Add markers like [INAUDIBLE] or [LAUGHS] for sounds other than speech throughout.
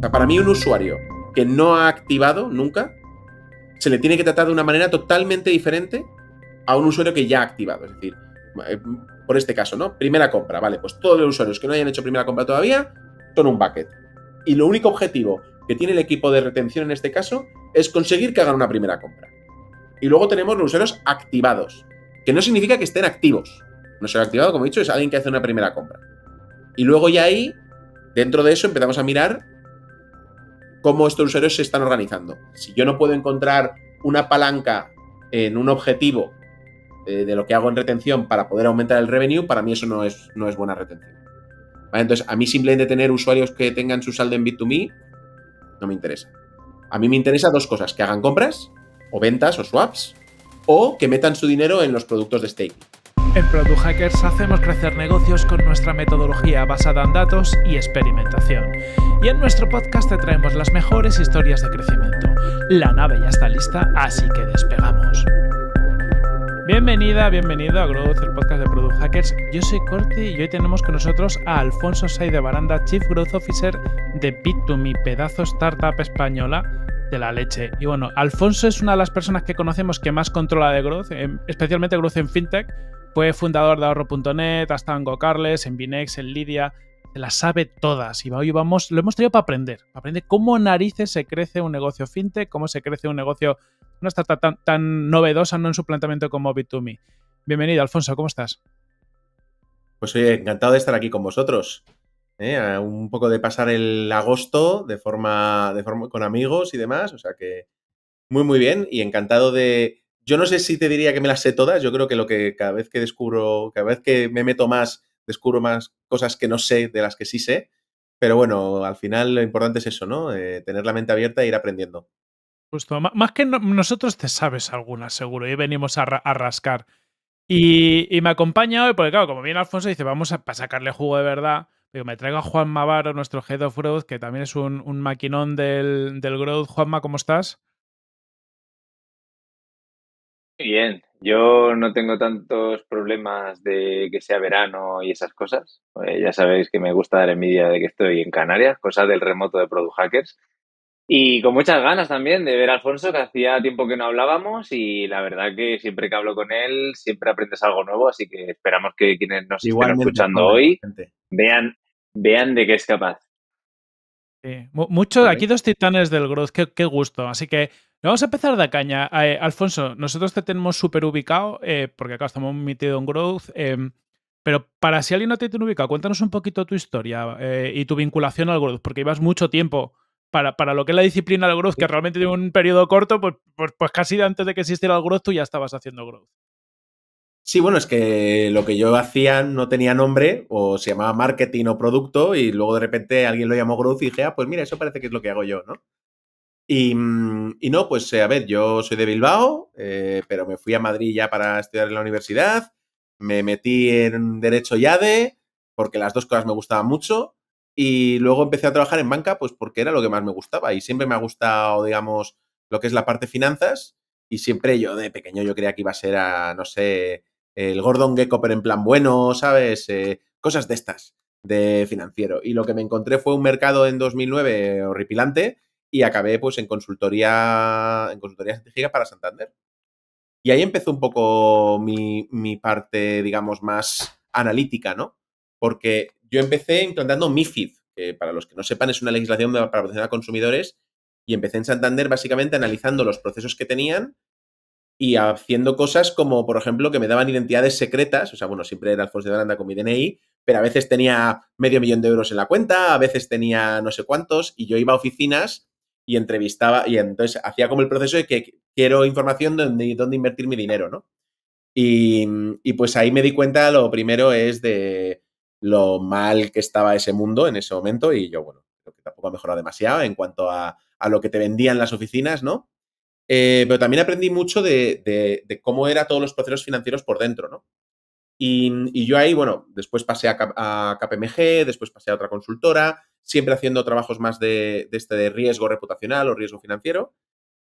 Para mí, un usuario que no ha activado nunca, se le tiene que tratar de una manera totalmente diferente a un usuario que ya ha activado. Es decir, eh, por este caso, ¿no? Primera compra, vale, pues todos los usuarios que no hayan hecho primera compra todavía son un bucket. Y lo único objetivo que tiene el equipo de retención en este caso es conseguir que hagan una primera compra. Y luego tenemos los usuarios activados, que no significa que estén activos. No ha activado, como he dicho, es alguien que hace una primera compra. Y luego ya ahí, dentro de eso, empezamos a mirar cómo estos usuarios se están organizando. Si yo no puedo encontrar una palanca en un objetivo eh, de, lo que hago en retención para poder aumentar el revenue, para mí eso no es, no es buena retención. Entonces, a mí simplemente tener usuarios que tengan su saldo en B2Me no me interesa. A mí me interesa dos cosas, que hagan compras o ventas o swaps o que metan su dinero en los productos de stake. En Product Hackers hacemos crecer negocios con nuestra metodología basada en datos y experimentación. Y en nuestro podcast te traemos las mejores historias de crecimiento. La nave ya está lista, así que despegamos. Bienvenida, bienvenido a Growth, el podcast de Product Hackers. Yo soy Corti y hoy tenemos con nosotros a Alfonso Say de Baranda, Chief Growth Officer de bit 2 pedazo startup española de la leche. Y bueno, Alfonso es una de las personas que conocemos que más controla de growth, em, especialmente growth en fintech, fue fundador de ahorro.net, hasta estado en en Binex, en Lidia, se las sabe todas y hoy vamos, lo hemos traído para aprender, para aprender cómo narices se crece un negocio fintech, cómo se crece un negocio, no está tan, novedosa no en su planteamiento como Bit2Me. Bienvenido, Alfonso, ¿cómo estás? Pues soy encantado de estar aquí con vosotros. ¿eh? Un poco de pasar el agosto de forma, de forma con amigos y demás, o sea que muy muy bien y encantado de, yo no sé si te diría que me las sé todas, yo creo que lo que cada vez que descubro, cada vez que me meto más, descubro más cosas que no sé de las que sí sé, pero bueno, al final lo importante es eso, ¿no? Eh, tener la mente abierta e ir aprendiendo. Justo, más que nosotros te sabes algunas, seguro, y venimos a, rascar. Y, me acompaña hoy, porque claro, como viene Alfonso, dice, vamos a sacarle jugo de verdad. me traigo a Juan Mavaro, nuestro Head of Growth, que también es un, maquinón del, del Growth. Juanma, ¿cómo estás? Bien, yo no tengo tantos problemas de que sea verano y esas cosas. Eh, ya sabéis que me gusta dar envidia de que estoy en Canarias, cosa del remoto de Product Hackers. Y con muchas ganas también de ver a Alfonso, que hacía tiempo que no hablábamos y la verdad que siempre que hablo con él siempre aprendes algo nuevo, así que esperamos que quienes nos estén escuchando hoy vean, vean de qué es capaz. Mucho, aquí dos titanes del growth, qué gusto. Así que Vamos a empezar de caña. Eh, Alfonso, nosotros te tenemos súper ubicado, eh, porque acá estamos metidos en Growth, em, pero para si alguien no te tiene ubicado, cuéntanos un poquito tu historia eh, y tu vinculación al Growth, porque ibas mucho tiempo para, para, lo que es la disciplina del Growth, que realmente tiene un periodo corto, pues, pues, pues casi antes de que existiera el Growth tú ya estabas haciendo Growth. Sí, bueno, es que lo que yo hacía no tenía nombre o se llamaba marketing o producto y luego de repente alguien lo llamó growth y dije, ah, pues mira, eso parece que es lo que hago yo, ¿no? Mm, y, no, pues eh, a ver, yo soy de Bilbao, eh, pero me fui a Madrid ya para estudiar en la universidad, me metí en Derecho y ADE, porque las dos cosas me gustaban mucho, y luego empecé a trabajar en banca, pues porque era lo que más me gustaba, y siempre me ha gustado, digamos, lo que es la parte finanzas, y siempre yo de pequeño yo creía que iba a ser a, no sé, el Gordon Gecko, pero en plan bueno, ¿sabes? Eh, cosas de estas, de financiero. Y lo que me encontré fue un mercado en 2009 horripilante, y acabé pues en consultoría, en consultoría estratégica para Santander. Y ahí empezó un poco mi, mi parte, digamos, más analítica, ¿no? Porque yo empecé implantando MIFID, que para los que no sepan es una legislación para protección a consumidores, y empecé en Santander básicamente analizando los procesos que tenían y haciendo cosas como, por ejemplo, que me daban identidades secretas, o sea, bueno, siempre era Alfonso de Aranda con mi DNI, pero a veces tenía medio millón de euros en la cuenta, a veces tenía no sé cuántos, y yo iba a oficinas y entrevistaba, y entonces hacía como el proceso de que quiero información donde, dónde invertir mi dinero, ¿no? Y, y, pues ahí me di cuenta, lo primero es de lo mal que estaba ese mundo en ese momento y yo, bueno, que tampoco ha mejorado demasiado en cuanto a, a lo que te vendían las oficinas, ¿no? Eh, pero también aprendí mucho de, de, cómo eran todos los procesos financieros por dentro, ¿no? Y, y yo ahí, bueno, después pasé a, a, KPMG, después pasé a otra consultora siempre haciendo trabajos más de, este riesgo reputacional o riesgo financiero,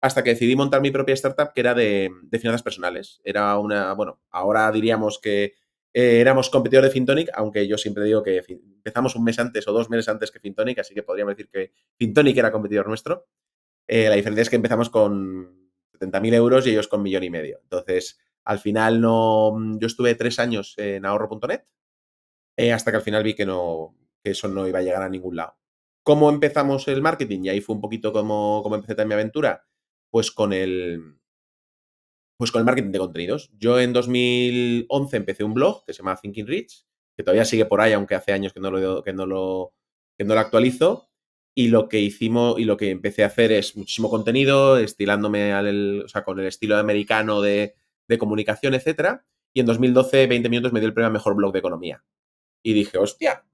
hasta que decidí montar mi propia startup que era de, finanzas personales. Era una, bueno, ahora diríamos que eh, éramos competidor de Fintonic, aunque yo siempre digo que empezamos un mes antes o dos meses antes que Fintonic, así que podríamos decir que Fintonic era competidor nuestro. Eh, la diferencia es que empezamos con 70.000 euros y ellos con millón y medio. Entonces, al final no, yo estuve tres años en ahorro.net eh, hasta que al final vi que no, que eso no iba a llegar a ningún lado. ¿Cómo empezamos el marketing? Y ahí fue un poquito como, como empecé también mi aventura. Pues con el, pues con el marketing de contenidos. Yo en 2011 empecé un blog que se llama Thinking Rich, que todavía sigue por ahí, aunque hace años que no lo, que no lo, que no lo actualizo. Y lo que hicimos y lo que empecé a hacer es muchísimo contenido, estilándome al, con el estilo americano de, comunicación, etcétera. Y en 2012, 20 minutos, me dio el premio a Mejor Blog de Economía. Y dije, hostia,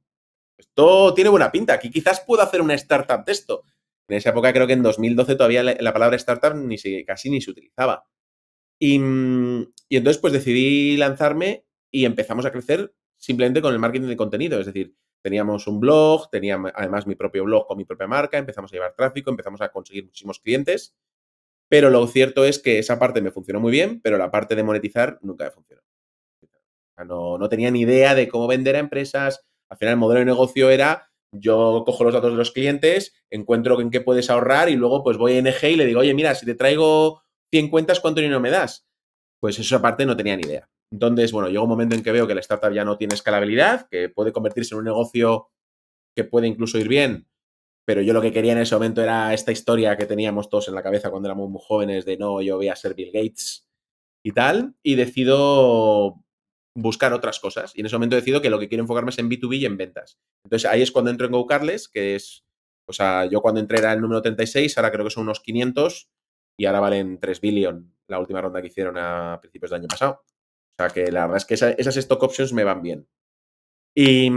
esto tiene buena pinta. Aquí quizás puedo hacer una startup de esto. En esa época creo que en 2012 todavía la, palabra startup ni se, casi ni se utilizaba. Y, entonces pues decidí lanzarme y empezamos a crecer simplemente con el marketing de contenido. Es decir, teníamos un blog, tenía además mi propio blog con mi propia marca, empezamos a llevar tráfico, empezamos a conseguir muchísimos clientes. Pero lo cierto es que esa parte me funcionó muy bien, pero la parte de monetizar nunca me funcionó. No, no tenía ni idea de cómo vender a empresas, al final el modelo de negocio era yo cojo los datos de los clientes, encuentro en qué puedes ahorrar y luego pues voy a NG y le digo, oye, mira, si te traigo 100 cuentas, ¿cuánto dinero me das? Pues eso aparte no tenía ni idea. Entonces, bueno, llega un momento en que veo que la startup ya no tiene escalabilidad, que puede convertirse en un negocio que puede incluso ir bien, pero yo lo que quería en ese momento era esta historia que teníamos todos en la cabeza cuando éramos muy jóvenes de no, yo voy a ser Bill Gates y tal, y decido buscar otras cosas. Y en ese momento decido que lo que quiero enfocarme es en B2B y en ventas. Entonces ahí es cuando entro en GoCarles, que es, o sea, yo cuando entré era el número 36, ahora creo que son unos 500 y ahora valen 3 billion la última ronda que hicieron a principios del año pasado. O sea que la verdad es que esas stock options me van bien. Y,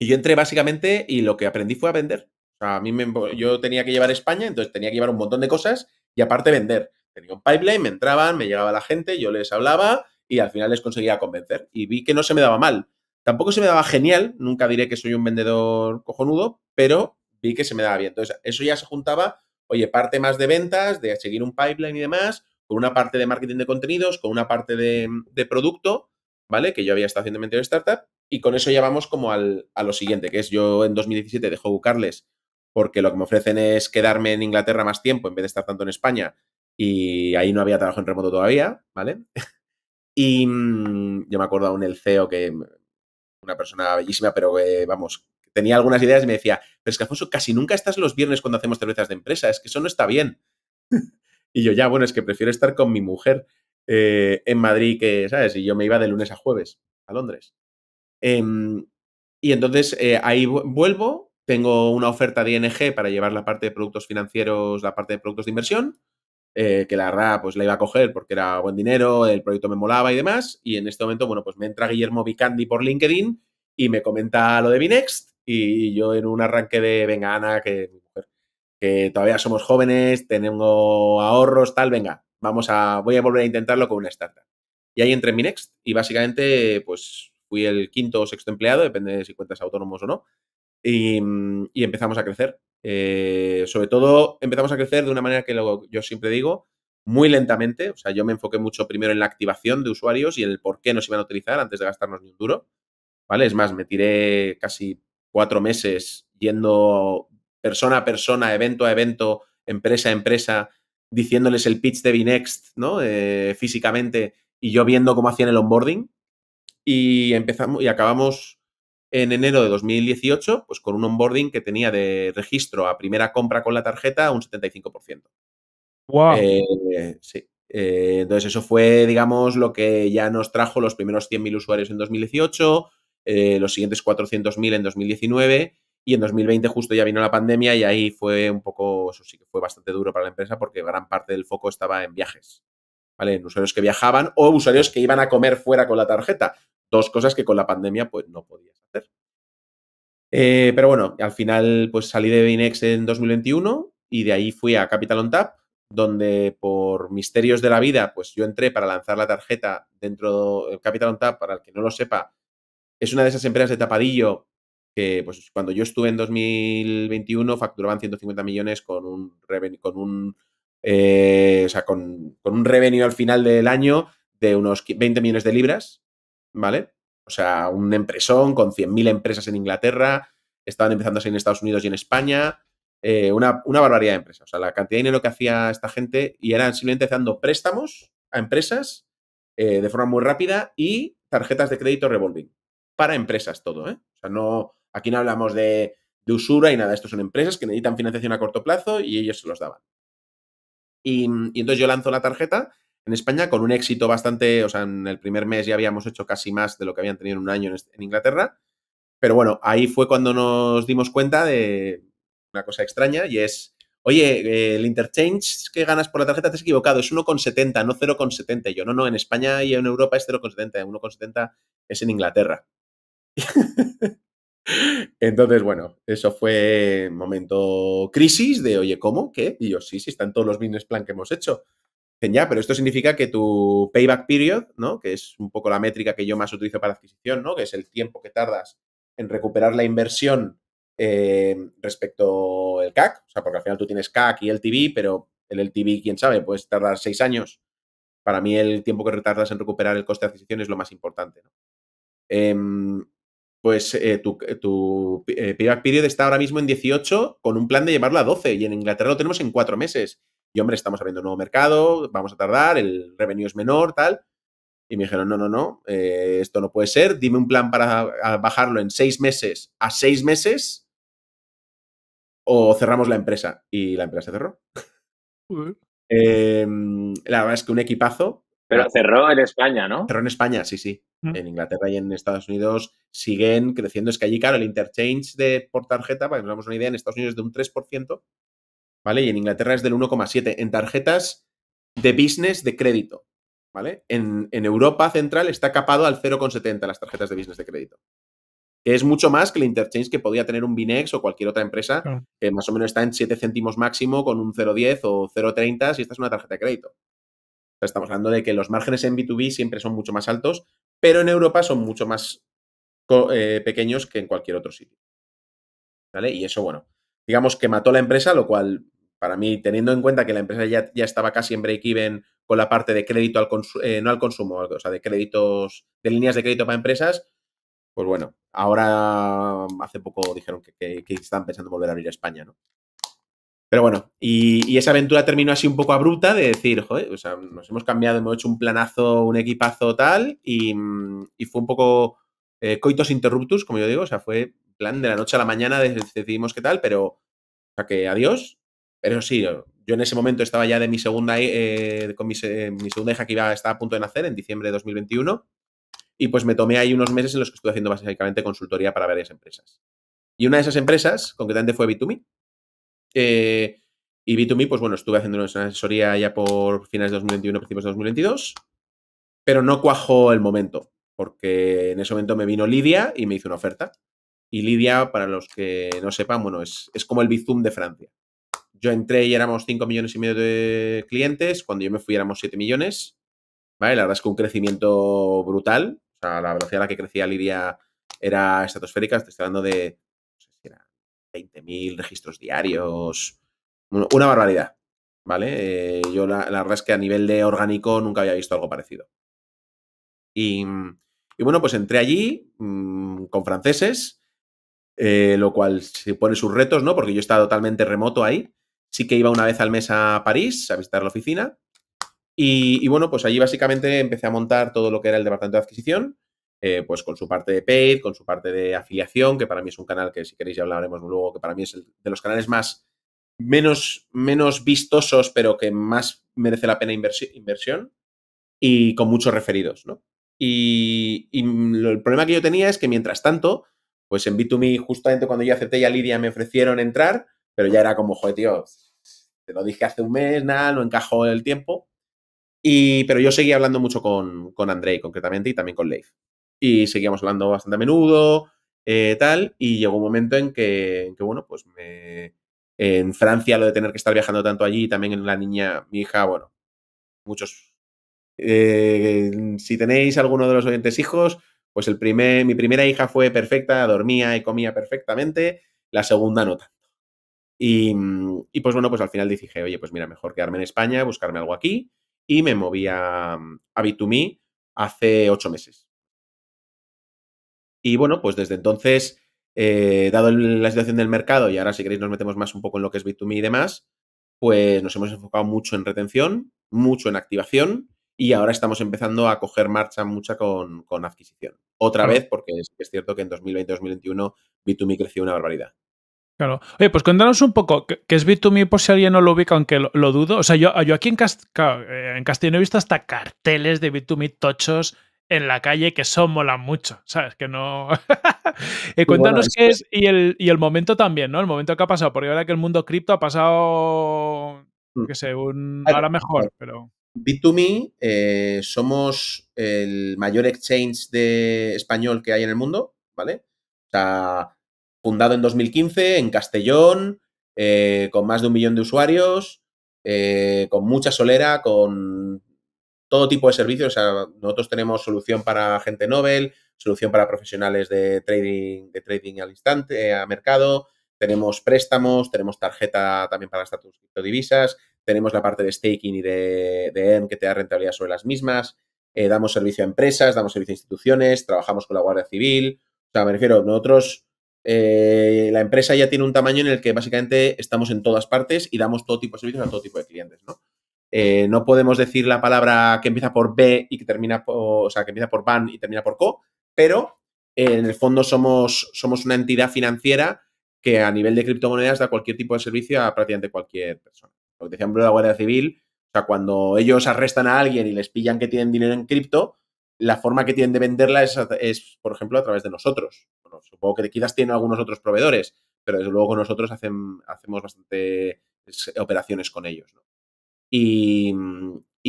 yo entré básicamente y lo que aprendí fue a vender. O sea, a mí yo tenía que llevar España, entonces tenía que llevar un montón de cosas y aparte vender. Tenía un pipeline, me entraban, me llegaba la gente, yo les hablaba, y al final les conseguía convencer. Y vi que no se me daba mal. Tampoco se me daba genial, nunca diré que soy un vendedor cojonudo, pero vi que se me daba bien. Entonces, eso ya se juntaba, oye, parte más de ventas, de seguir un pipeline y demás, con una parte de marketing de contenidos, con una parte de, producto, ¿vale? Que yo había estado haciendo en de Startup. Y con eso ya vamos como a lo siguiente, que es yo en 2017 dejó buscarles porque lo que me ofrecen es quedarme en Inglaterra más tiempo en vez de estar tanto en España y ahí no había trabajo en remoto todavía, ¿vale? Y mm, yo me acuerdo un el CEO, que mm, una persona bellísima, pero eh, vamos, tenía algunas ideas y me decía, pero es que casi nunca estás los viernes cuando hacemos cervezas de empresa, es que eso no está bien. [LAUGHS] y yo ya, bueno, es que prefiero estar con mi mujer eh, en Madrid que, ¿sabes? Y yo me iba de lunes a jueves a Londres. Em, y entonces eh, ahí vuelvo, tengo una oferta de ING para llevar la parte de productos financieros, la parte de productos de inversión. Eh, que la verdad pues la iba a coger porque era buen dinero, el proyecto me molaba y demás. Y en este momento, bueno, pues me entra Guillermo Vicandi por LinkedIn y me comenta lo de Next, y yo en un arranque de, venga, Ana, que, que todavía somos jóvenes, tengo ahorros, tal, venga, vamos a, voy a volver a intentarlo con una startup. Y ahí entré en Next, y básicamente pues fui el quinto o sexto empleado, depende de si cuentas autónomos o no. Mm, y, empezamos a crecer. Eh, sobre todo empezamos a crecer de una manera que yo siempre digo, muy lentamente. O sea, yo me enfoqué mucho primero en la activación de usuarios y en el por qué nos iban a utilizar antes de gastarnos ni un duro. ¿Vale? Es más, me tiré casi cuatro meses yendo persona a persona, evento a evento, empresa a empresa, diciéndoles el pitch de Binext, ¿no? Eh, físicamente, y yo viendo cómo hacían el onboarding. Y empezamos y acabamos en enero de 2018, pues con un onboarding que tenía de registro a primera compra con la tarjeta un 75%. ¡Wow! Eh, sí. Eh, entonces, eso fue, digamos, lo que ya nos trajo los primeros 100.000 usuarios en 2018, eh, los siguientes 400.000 en 2019 y en 2020 justo ya vino la pandemia y ahí fue un poco, eso sí que fue bastante duro para la empresa porque gran parte del foco estaba en viajes. ¿Vale? En usuarios que viajaban o usuarios que iban a comer fuera con la tarjeta. Dos cosas que con la pandemia pues no podías hacer. Eh, pero bueno, al final pues salí de Binex en 2021 y de ahí fui a Capital on Tap, donde por misterios de la vida pues yo entré para lanzar la tarjeta dentro de Capital on Tap, para el que no lo sepa, es una de esas empresas de tapadillo que pues cuando yo estuve en 2021 facturaban 150 millones con un revenue, con un eh, con, con, un revenue al final del año de unos 20 millones de libras ¿vale? O sea, un empresón con 100.000 empresas en Inglaterra, estaban empezando a en Estados Unidos y en España, eh, una, barbaridad de empresas. O sea, la cantidad de dinero que hacía esta gente y eran simplemente dando préstamos a empresas eh, de forma muy rápida y tarjetas de crédito revolving para empresas todo, ¿eh? O sea, no, aquí no hablamos de, usura y nada, estos son empresas que necesitan financiación a corto plazo y ellos se los daban. y entonces yo lanzo la tarjeta en España con un éxito bastante, o sea, en el primer mes ya habíamos hecho casi más de lo que habían tenido en un año en, Inglaterra. Pero bueno, ahí fue cuando nos dimos cuenta de una cosa extraña y es, oye, eh, el interchange que ganas por la tarjeta te has equivocado, es 1,70, no 0,70. Yo, no, no, en España y en Europa es 0,70, 1,70 es en Inglaterra. [LAUGHS] Entonces, bueno, eso fue momento crisis de, oye, ¿cómo? ¿Qué? Y yo, sí, sí, están todos los business plan que hemos hecho pero esto significa que tu payback period, ¿no? Que es un poco la métrica que yo más utilizo para adquisición, ¿no? Que es el tiempo que tardas en recuperar la inversión eh, respecto al CAC. O sea, porque al final tú tienes CAC y LTV, pero el LTV, quién sabe, puedes tardar seis años. Para mí el tiempo que retardas en recuperar el coste de adquisición es lo más importante, em, pues eh, tu, eh, payback period está ahora mismo en 18 con un plan de llevarlo a 12 y en Inglaterra lo tenemos en cuatro meses. Y hombre, estamos abriendo un nuevo mercado, vamos a tardar, el revenue es menor, tal. Y me dijeron, no, no, no, eh, esto no puede ser, dime un plan para bajarlo en seis meses a seis meses o cerramos la empresa. Y la empresa se cerró. Em, la verdad es que un equipazo. Pero cerró en España, ¿no? Cerró en España, sí, sí. Mm. En Inglaterra y en Estados Unidos siguen creciendo. Es que allí, claro, el interchange por tarjeta, para que nos damos una idea, en Estados Unidos es de un 3% ¿vale? Y en Inglaterra es del 1,7 en tarjetas de business de crédito, ¿vale? En, Europa Central está capado al 0,70 las tarjetas de business de crédito. Que es mucho más que el interchange que podía tener un Binex o cualquier otra empresa, que más o menos está en 7 céntimos máximo con un 0,10 o 0,30 si esta es una tarjeta de crédito. estamos hablando de que los márgenes en B2B siempre son mucho más altos, pero en Europa son mucho más eh, pequeños que en cualquier otro sitio. ¿Vale? Y eso, bueno, digamos que mató la empresa, lo cual para mí, teniendo en cuenta que la empresa ya, estaba casi en break-even con la parte de crédito al eh, no al consumo, o sea, de créditos, de líneas de crédito para empresas, pues bueno, ahora hace poco dijeron que, que, están pensando volver a abrir España, ¿no? Pero bueno, y, esa aventura terminó así un poco abrupta de decir, joder, o sea, nos hemos cambiado, hemos hecho un planazo, un equipazo tal, y, mm, fue un poco eh, coitos interruptus, como yo digo, o sea, fue plan de la noche a la mañana, decidimos qué tal, pero, o sea, que adiós, pero sí, yo en ese momento estaba ya de mi segunda, eh, con eh, mi, segunda hija que iba, estaba a punto de nacer en diciembre de 2021. Y pues me tomé ahí unos meses en los que estuve haciendo básicamente consultoría para varias empresas. Y una de esas empresas, concretamente, fue b eh, y b pues bueno, estuve haciendo una asesoría ya por finales de 2021, principios de 2022. Pero no cuajó el momento, porque en ese momento me vino Lidia y me hizo una oferta. Y Lidia, para los que no sepan, bueno, es, es como el Bizum de Francia. Yo entré y éramos 5 millones y medio de clientes, cuando yo me fui éramos 7 millones, ¿vale? La verdad es que un crecimiento brutal, o sea, la velocidad a la que crecía Lidia era estratosférica, te estoy hablando de, no sé 20.000 registros diarios, una barbaridad, ¿vale? Eh, yo la, verdad es que a nivel de orgánico nunca había visto algo parecido. Y, bueno, pues entré allí mm, con franceses, eh, lo cual se pone sus retos, ¿no? Porque yo estaba totalmente remoto ahí sí que iba una vez al mes a París a visitar la oficina. Y, bueno, pues allí básicamente empecé a montar todo lo que era el departamento de adquisición, eh, pues con su parte de paid, con su parte de afiliación, que para mí es un canal que si queréis ya hablaremos luego, que para mí es de los canales más menos, menos vistosos, pero que más merece la pena inversión y con muchos referidos, ¿no? Y, y el problema que yo tenía es que mientras tanto, pues en B2Me, justamente cuando yo acepté ya Lidia, me ofrecieron entrar, pero ya era como, joder, tío, te lo dije hace un mes, nada, no encajó el tiempo. Y, pero yo seguía hablando mucho con, con Andrei, concretamente, y también con Leif. Y seguíamos hablando bastante a menudo, eh, tal, y llegó un momento en que, bueno, pues en Francia lo de tener que estar viajando tanto allí, también en la niña, mi hija, bueno, muchos... Eh, si tenéis alguno de los oyentes hijos, pues el primer, mi primera hija fue perfecta, dormía y comía perfectamente, la segunda nota. Mm, y, pues bueno, pues al final dije, oye, pues mira, mejor quedarme en España, buscarme algo aquí. Y me moví a, mm, Bitumi 2 hace ocho meses. Y bueno, pues desde entonces, eh, dado la situación del mercado, y ahora si queréis nos metemos más un poco en lo que es b 2 y demás, pues nos hemos enfocado mucho en retención, mucho en activación, y ahora estamos empezando a coger marcha mucha con, adquisición. Otra vez, porque es, cierto que en 2020-2021 2 creció una barbaridad. Claro. Oye, pues cuéntanos un poco, ¿qué es B2Me por si alguien no lo ubica, aunque lo, dudo? O sea, yo, aquí en, eh, Cast he visto hasta carteles de B2Me tochos en la calle que son molan mucho, ¿sabes? Que no... [LAUGHS] Eh, cuéntanos qué es y el, y el momento también, ¿no? El momento que ha pasado, porque ahora que el mundo cripto ha pasado, mm. que sé, un... ahora mejor, pero... B2Me eh, somos el mayor exchange de español que hay en el mundo, ¿vale? O sea, fundado en 2015 en Castellón, eh, con más de un millón de usuarios, eh, con mucha solera, con todo tipo de servicios. O sea, nosotros tenemos solución para gente Nobel, solución para profesionales de trading, de trading al instante, eh, a mercado, tenemos préstamos, tenemos tarjeta también para gastar tus criptodivisas, tenemos la parte de staking y de, EM que te da rentabilidad sobre las mismas, damos servicio a empresas, damos servicio a instituciones, trabajamos con la Guardia Civil. O sea, me refiero, nosotros eh, la empresa ya tiene un tamaño en el que básicamente estamos en todas partes y damos todo tipo de servicios a todo tipo de clientes, ¿no? Eh, no podemos decir la palabra que empieza por B y que termina por, o sea, que empieza por BAN y termina por CO, pero eh, en el fondo somos, somos una entidad financiera que a nivel de criptomonedas da cualquier tipo de servicio a prácticamente cualquier persona. Por de la Guardia Civil, o sea, cuando ellos arrestan a alguien y les pillan que tienen dinero en cripto, la forma que tienen de venderla es, por ejemplo, a través de nosotros. supongo que quizás tienen algunos otros proveedores, pero desde luego nosotros hacemos bastante operaciones con ellos. Y,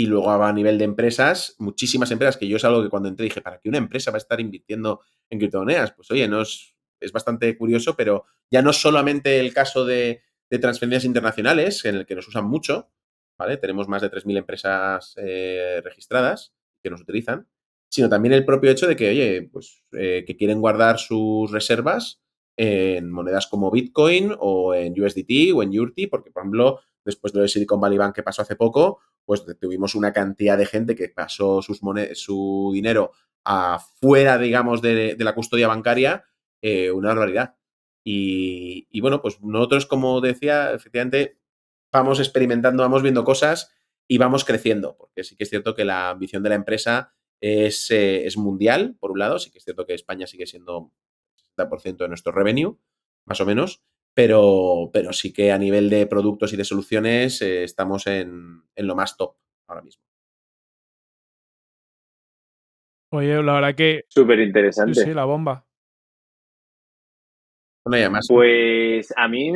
luego a nivel de empresas, muchísimas empresas, que yo es algo que cuando entré dije, ¿para qué una empresa va a estar invirtiendo en criptomonedas? Pues oye, no es, bastante curioso, pero ya no solamente el caso de, transferencias internacionales, en el que nos usan mucho, ¿vale? Tenemos más de 3.000 empresas eh, registradas que nos utilizan, sino también el propio hecho de que, oye, pues eh, que quieren guardar sus reservas en monedas como Bitcoin o en USDT o en URT, porque, por ejemplo, después de Silicon Valley Bank que pasó hace poco, pues tuvimos una cantidad de gente que pasó sus su dinero afuera, digamos, de, la custodia bancaria, eh, una barbaridad. Y, y, bueno, pues nosotros, como decía, efectivamente, vamos experimentando, vamos viendo cosas y vamos creciendo, porque sí que es cierto que la ambición de la empresa es, eh, es mundial, por un lado, sí que es cierto que España sigue siendo 60% de nuestro revenue, más o menos, pero, pero sí que a nivel de productos y de soluciones eh, estamos en, en lo más top ahora mismo. Oye, la verdad que... Súper interesante. Sí, la bomba. Bueno, y Pues a mí...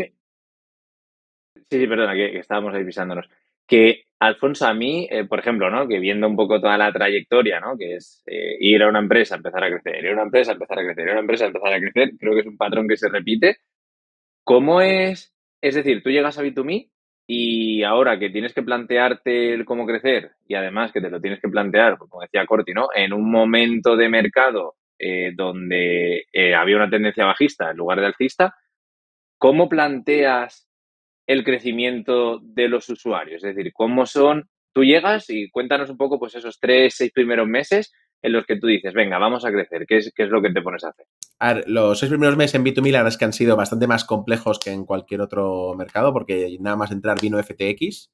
Sí, sí, perdona, que, estábamos ahí pisándonos. Que Alfonso, a mí, eh, por ejemplo, ¿no? que viendo un poco toda la trayectoria, ¿no? que es eh, ir a una empresa, empezar a crecer, ir a una empresa, empezar a crecer, ir a una empresa, empezar a crecer, creo que es un patrón que se repite. ¿Cómo es? Es decir, tú llegas a B2Me y ahora que tienes que plantearte el cómo crecer y además que te lo tienes que plantear, pues, como decía Corti, ¿no? en un momento de mercado eh, donde había una tendencia bajista en lugar de alcista, ¿cómo planteas el crecimiento de los usuarios? Es decir, ¿cómo son? Tú llegas y cuéntanos un poco pues esos tres, seis primeros meses en los que tú dices, venga, vamos a crecer, ¿qué es, qué es lo que te pones a hacer? los seis primeros meses en B2B la verdad es que han sido bastante más complejos que en cualquier otro mercado, porque nada más entrar vino FTX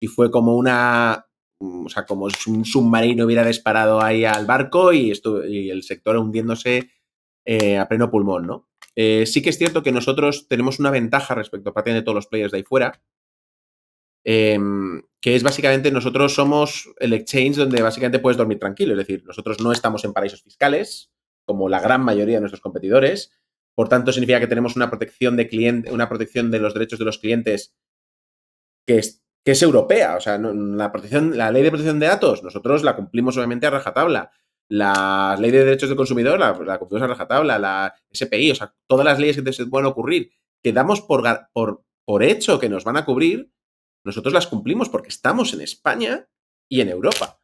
y fue como una, o sea, como un submarino hubiera disparado ahí al barco y, esto y el sector hundiéndose eh, a pleno pulmón, ¿no? Eh, sí que es cierto que nosotros tenemos una ventaja respecto a de todos los players de ahí fuera, em, que es básicamente nosotros somos el exchange donde básicamente puedes dormir tranquilo. Es decir, nosotros no estamos en paraísos fiscales, como la gran mayoría de nuestros competidores. Por tanto, significa que tenemos una protección de cliente, una protección de los derechos de los clientes que es, europea. O sea, la, protección, la ley de protección de datos, nosotros la cumplimos obviamente a rajatabla la ley de derechos del consumidor, la, la computadora rajatabla, la SPI, o sea, todas las leyes que te puedan ocurrir, que damos por, por hecho que nos van a cubrir, nosotros las cumplimos porque estamos en España y en Europa.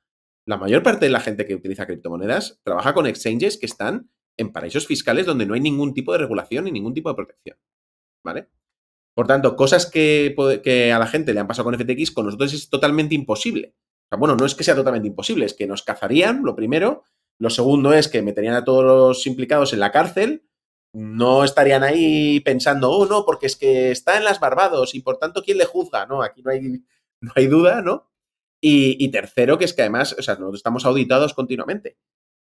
La mayor parte de la gente que utiliza criptomonedas trabaja con exchanges que están en paraísos fiscales donde no hay ningún tipo de regulación y ningún tipo de protección. ¿Vale? Por tanto, cosas que, a la gente le han pasado con FTX, con nosotros es totalmente imposible bueno, no es que sea totalmente imposible, es que nos cazarían, lo primero. Lo segundo es que meterían a todos los implicados en la cárcel. No estarían ahí pensando, oh, no, porque es que está en las Barbados y por tanto, ¿quién le juzga? No, aquí no hay, [LAUGHS] no hay duda, ¿no? Y, tercero, que es que además, o sea, nosotros estamos auditados continuamente.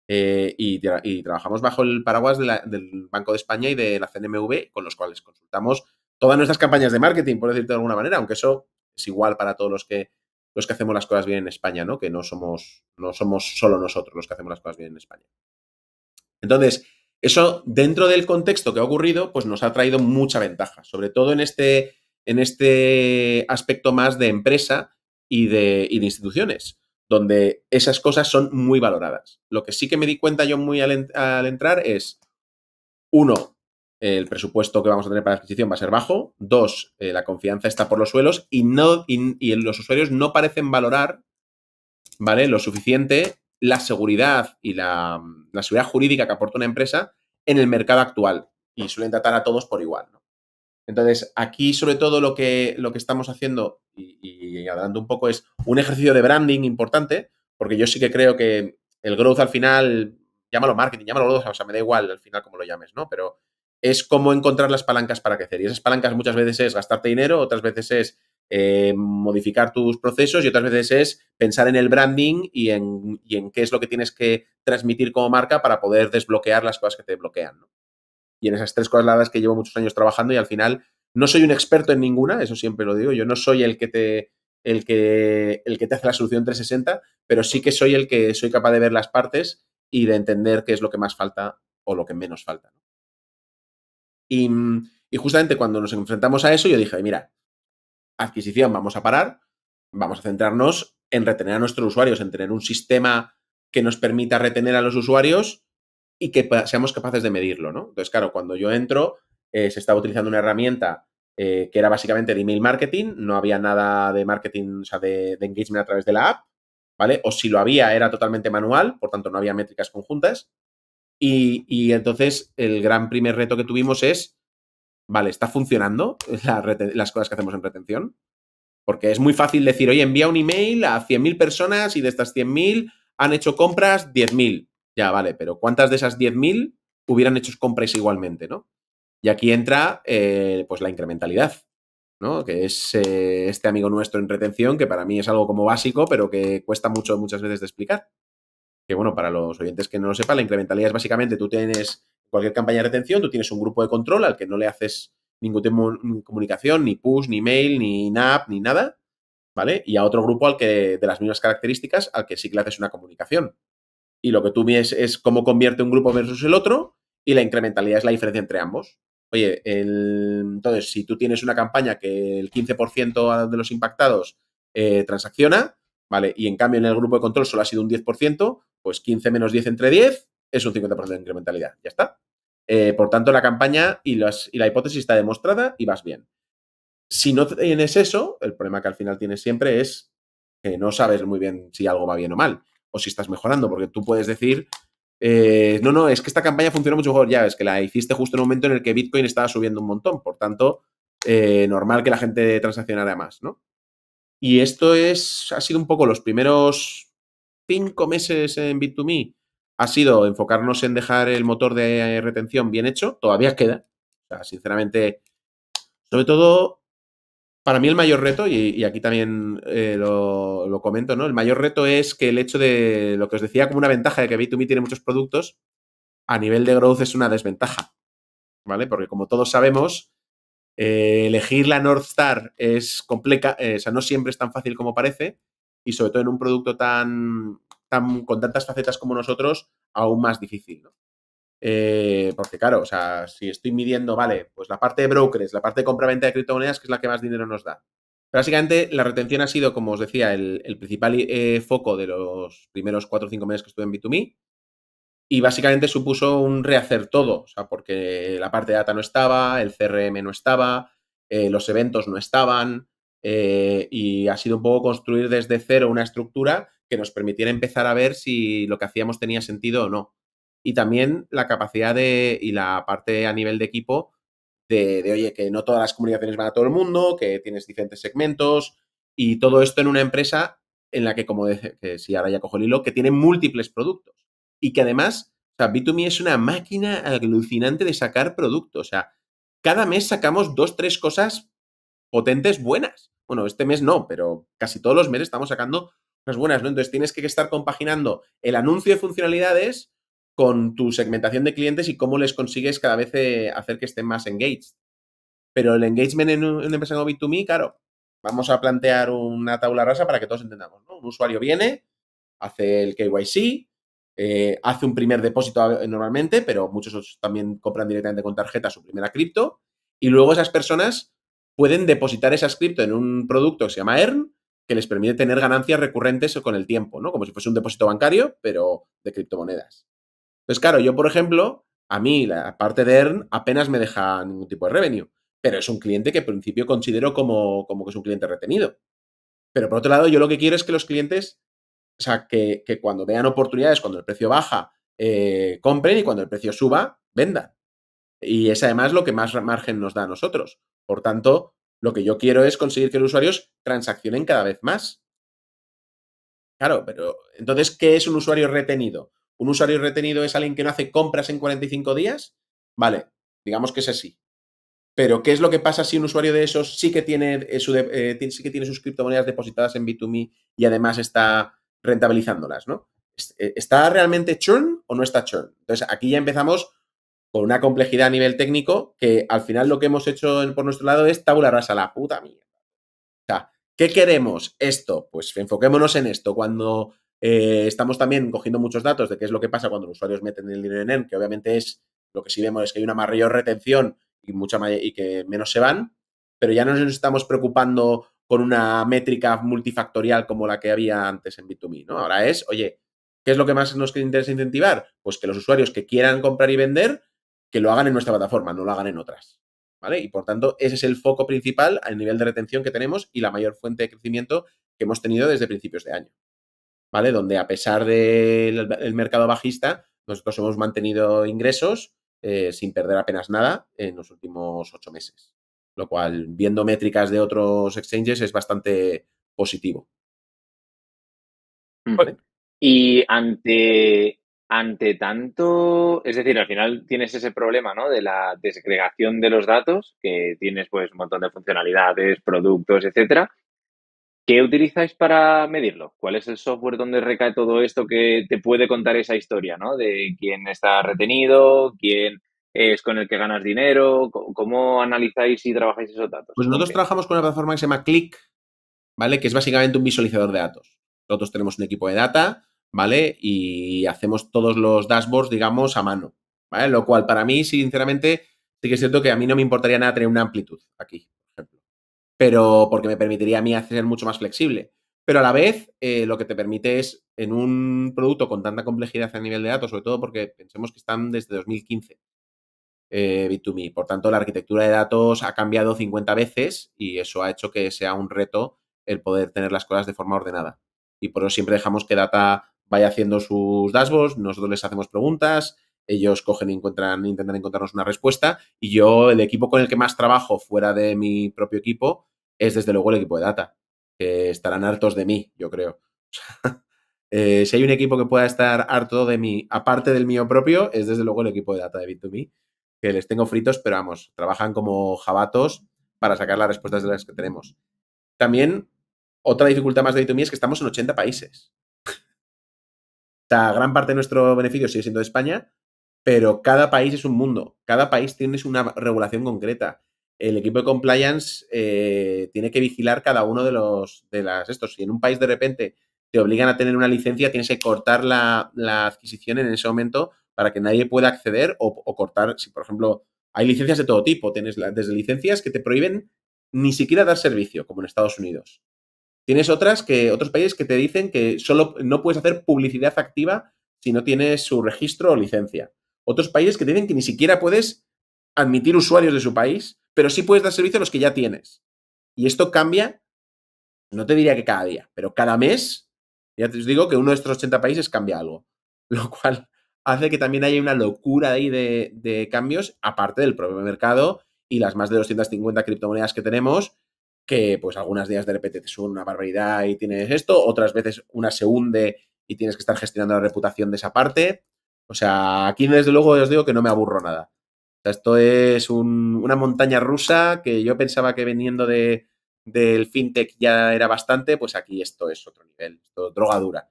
Eh, y, trabajamos bajo el paraguas del Banco de España y de la CNMV, con los cuales consultamos todas nuestras campañas de marketing, por decirlo de alguna manera, aunque eso es igual para todos los que los que hacemos las cosas bien en España, ¿no? Que no somos, no somos solo nosotros los que hacemos las cosas bien en España. Entonces, eso dentro del contexto que ha ocurrido, pues nos ha traído mucha ventaja, sobre todo en este, en este aspecto más de empresa y de, instituciones, donde esas cosas son muy valoradas. Lo que sí que me di cuenta yo muy al, al entrar es, uno, el presupuesto que vamos a tener para la adquisición va a ser bajo. Dos, eh, la confianza está por los suelos y, no, y, los usuarios no parecen valorar ¿vale? lo suficiente la seguridad y la, seguridad jurídica que aporta una empresa en el mercado actual y suelen tratar a todos por igual. ¿no? Entonces, aquí sobre todo lo que, lo que estamos haciendo y, y hablando un poco es un ejercicio de branding importante, porque yo sí que creo que el growth al final, llámalo marketing, llámalo growth, o sea, me da igual al final como lo llames, ¿no? Pero es cómo encontrar las palancas para crecer. Y esas palancas muchas veces es gastarte dinero, otras veces es eh, modificar tus procesos y otras veces es pensar en el branding y en, qué es lo que tienes que transmitir como marca para poder desbloquear las cosas que te bloquean. Y en esas tres cosas las que llevo muchos años trabajando y al final no soy un experto en ninguna, eso siempre lo digo, yo no soy el que te, el que, el que te hace la solución 360, pero sí que soy el que soy capaz de ver las partes y de entender qué es lo que más falta o lo que menos falta. Y, justamente cuando nos enfrentamos a eso, yo dije, mira, adquisición, vamos a parar, vamos a centrarnos en retener a nuestros usuarios, en tener un sistema que nos permita retener a los usuarios y que seamos capaces de medirlo, ¿no? Entonces, claro, cuando yo entro, eh, se estaba utilizando una herramienta eh, que era básicamente de email marketing, no había nada de marketing, o sea, de, engagement a través de la app, ¿vale? O si lo había, era totalmente manual, por tanto, no había métricas conjuntas. Y, entonces el gran primer reto que tuvimos es, vale, ¿está funcionando [LAUGHS] las cosas que hacemos en retención? Porque es muy fácil decir, oye, envía un email a 100.000 personas y de estas 100.000 han hecho compras 10.000. Ya, vale, pero ¿cuántas de esas 10.000 hubieran hecho compras igualmente, no? Y aquí entra, eh, pues, la incrementalidad, ¿no? Que es eh, este amigo nuestro en retención, que para mí es algo como básico, pero que cuesta mucho muchas veces de explicar que bueno, para los oyentes que no lo sepan, la incrementalidad es básicamente tú tienes cualquier campaña de retención, tú tienes un grupo de control al que no le haces ningún tipo comunicación, ni push, ni mail, ni NAP, ni nada, ¿vale? Y a otro grupo al que, de las mismas características, al que sí que le haces una comunicación. Y lo que tú ves es cómo convierte un grupo versus el otro y la incrementalidad es la diferencia entre ambos. Oye, entonces, si tú tienes una campaña que el 15% de los impactados eh, transacciona, ¿vale? Y en cambio en el grupo de control solo ha sido un 10%, pues 15 menos 10 entre 10 es un 50% de incrementalidad. Ya está. Eh, por tanto, la campaña y, la hipótesis está demostrada y vas bien. Si no tienes eso, el problema que al final tienes siempre es que no sabes muy bien si algo va bien o mal, o si estás mejorando, porque tú puedes decir, eh, no, no, es que esta campaña funciona mucho mejor, ya ves que la hiciste justo en un momento en el que Bitcoin estaba subiendo un montón, por tanto, eh, normal que la gente transaccionara más, ¿no? Y esto es, ha sido un poco los primeros cinco meses en Bit2Me ha sido enfocarnos en dejar el motor de retención bien hecho. Todavía queda. O sea, sinceramente, sobre todo, para mí el mayor reto, y, aquí también eh, lo, comento, ¿no? El mayor reto es que el hecho de lo que os decía como una ventaja de que b 2 me tiene muchos productos, a nivel de growth es una desventaja, ¿vale? Porque como todos sabemos, eh, elegir la North Star es compleja, eh, o sea, no siempre es tan fácil como parece, y sobre todo en un producto tan, tan con tantas facetas como nosotros, aún más difícil, eh, porque claro, o sea, si estoy midiendo, vale, pues la parte de brokers, la parte de compra-venta de criptomonedas, que es la que más dinero nos da. básicamente la retención ha sido, como os decía, el, principal eh, foco de los primeros 4 o 5 meses que estuve en B2Me. Y básicamente supuso un rehacer todo, o sea, porque la parte de data no estaba, el CRM no estaba, eh, los eventos no estaban, eh, y ha sido un poco construir desde cero una estructura que nos permitiera empezar a ver si lo que hacíamos tenía sentido o no. Y también la capacidad de, y la parte a nivel de equipo de, oye, que no todas las comunicaciones van a todo el mundo, que tienes diferentes segmentos y todo esto en una empresa en la que, como si ahora ya cojo el hilo, que tiene múltiples productos y que además, o B2Me es una máquina alucinante de sacar productos. O sea, cada mes sacamos dos, tres cosas potentes buenas bueno, este mes no, pero casi todos los meses estamos sacando unas buenas, ¿no? Entonces tienes que estar compaginando el anuncio de funcionalidades con tu segmentación de clientes y cómo les consigues cada vez eh, hacer que estén más engaged. Pero el engagement en una empresa como B2Me, claro, vamos a plantear una tabla rasa para que todos entendamos, ¿no? Un usuario viene, hace el KYC, eh, hace un primer depósito eh, normalmente, pero muchos también compran directamente con tarjeta su primera cripto, y luego esas personas pueden depositar esas cripto en un producto que se llama EARN, que les permite tener ganancias recurrentes con el tiempo, ¿no? Como si fuese un depósito bancario, pero de criptomonedas. Entonces, claro, yo, por ejemplo, a mí la parte de EARN apenas me deja ningún tipo de revenue, pero es un cliente que en principio considero como, como que es un cliente retenido. Pero por otro lado, yo lo que quiero es que los clientes, o sea, que, cuando vean oportunidades, cuando el precio baja, eh, compren y cuando el precio suba, vendan. Y es además lo que más margen nos da a nosotros. Por tanto, lo que yo quiero es conseguir que los usuarios transaccionen cada vez más. Claro, pero entonces, ¿qué es un usuario retenido? ¿Un usuario retenido es alguien que no hace compras en 45 días? Vale, digamos que es así. Pero, ¿qué es lo que pasa si un usuario de esos sí que tiene, eh, eh, sí que tiene sus criptomonedas depositadas en B2Me y además está rentabilizándolas, ¿no? Eh, ¿Está realmente churn o no está churn? Entonces, aquí ya empezamos con una complejidad a nivel técnico que al final lo que hemos hecho por nuestro lado es tabula a la puta mía. O sea, ¿qué queremos? Esto. Pues enfoquémonos en esto. Cuando eh, estamos también cogiendo muchos datos de qué es lo que pasa cuando los usuarios meten el dinero en él, que obviamente es lo que sí vemos es que hay una mayor retención y, mucha y que menos se van, pero ya no nos estamos preocupando con una métrica multifactorial como la que había antes en B2B, ¿no? Ahora es, oye, ¿qué es lo que más nos interesa incentivar? Pues que los usuarios que quieran comprar y vender que lo hagan en nuestra plataforma, no lo hagan en otras. ¿Vale? Y por tanto, ese es el foco principal al nivel de retención que tenemos y la mayor fuente de crecimiento que hemos tenido desde principios de año. ¿Vale? Donde a pesar del mercado bajista, nosotros hemos mantenido ingresos eh, sin perder apenas nada en los últimos ocho meses. Lo cual, viendo métricas de otros exchanges, es bastante positivo. Y ante ante tanto, es decir, al final tienes ese problema, ¿no? De la desagregación de los datos, que tienes pues un montón de funcionalidades, productos, etc. ¿Qué utilizáis para medirlo? ¿Cuál es el software donde recae todo esto que te puede contar esa historia, ¿no? De quién está retenido, quién es con el que ganas dinero, cómo analizáis y trabajáis esos datos. Pues nosotros trabajamos con una plataforma que se llama Click, ¿vale? Que es básicamente un visualizador de datos. Nosotros tenemos un equipo de data ¿vale? Y hacemos todos los dashboards, digamos, a mano, ¿vale? Lo cual para mí, sinceramente, sí que es cierto que a mí no me importaría nada tener una amplitud aquí, por ejemplo. Pero porque me permitiría a mí hacer mucho más flexible. Pero a la vez, eh, lo que te permite es, en un producto con tanta complejidad a nivel de datos, sobre todo porque pensemos que están desde 2015, eh, B2Me. Por tanto, la arquitectura de datos ha cambiado 50 veces y eso ha hecho que sea un reto el poder tener las cosas de forma ordenada. Y por eso siempre dejamos que data vaya haciendo sus dashboards, nosotros les hacemos preguntas, ellos cogen y encuentran, intentan encontrarnos una respuesta. Y yo, el equipo con el que más trabajo fuera de mi propio equipo, es desde luego el equipo de data, que estarán hartos de mí, yo creo. [LAUGHS] Eh, si hay un equipo que pueda estar harto de mí, aparte del mío propio, es desde luego el equipo de data de b 2 b que les tengo fritos, pero vamos, trabajan como jabatos para sacar las respuestas de las que tenemos. También, otra dificultad más de b 2 b es que estamos en 80 países gran parte de nuestro beneficio sigue siendo de España, pero cada país es un mundo, cada país tiene una regulación concreta. El equipo de compliance eh, tiene que vigilar cada uno de los de las estos. Si en un país de repente te obligan a tener una licencia, tienes que cortar la, adquisición en ese momento para que nadie pueda acceder o, cortar. Si, por ejemplo, hay licencias de todo tipo, tienes desde licencias que te prohíben ni siquiera dar servicio, como en Estados Unidos, Tienes otras que, otros países que te dicen que solo no puedes hacer publicidad activa si no tienes su registro o licencia. Otros países que te dicen que ni siquiera puedes admitir usuarios de su país, pero sí puedes dar servicio a los que ya tienes. Y esto cambia, no te diría que cada día, pero cada mes, ya te digo que uno de estos 80 países cambia algo, [LAUGHS] lo cual hace que también haya una locura ahí de, de cambios, aparte del propio mercado y las más de 250 criptomonedas que tenemos que pues algunas días de repente te una barbaridad y tienes esto, otras veces una se hunde y tienes que estar gestionando la reputación de esa parte. O sea, aquí desde luego os digo que no me aburro nada. esto es una montaña rusa que yo pensaba que veniendo de, del fintech ya era bastante, pues aquí esto es otro nivel, esto droga dura.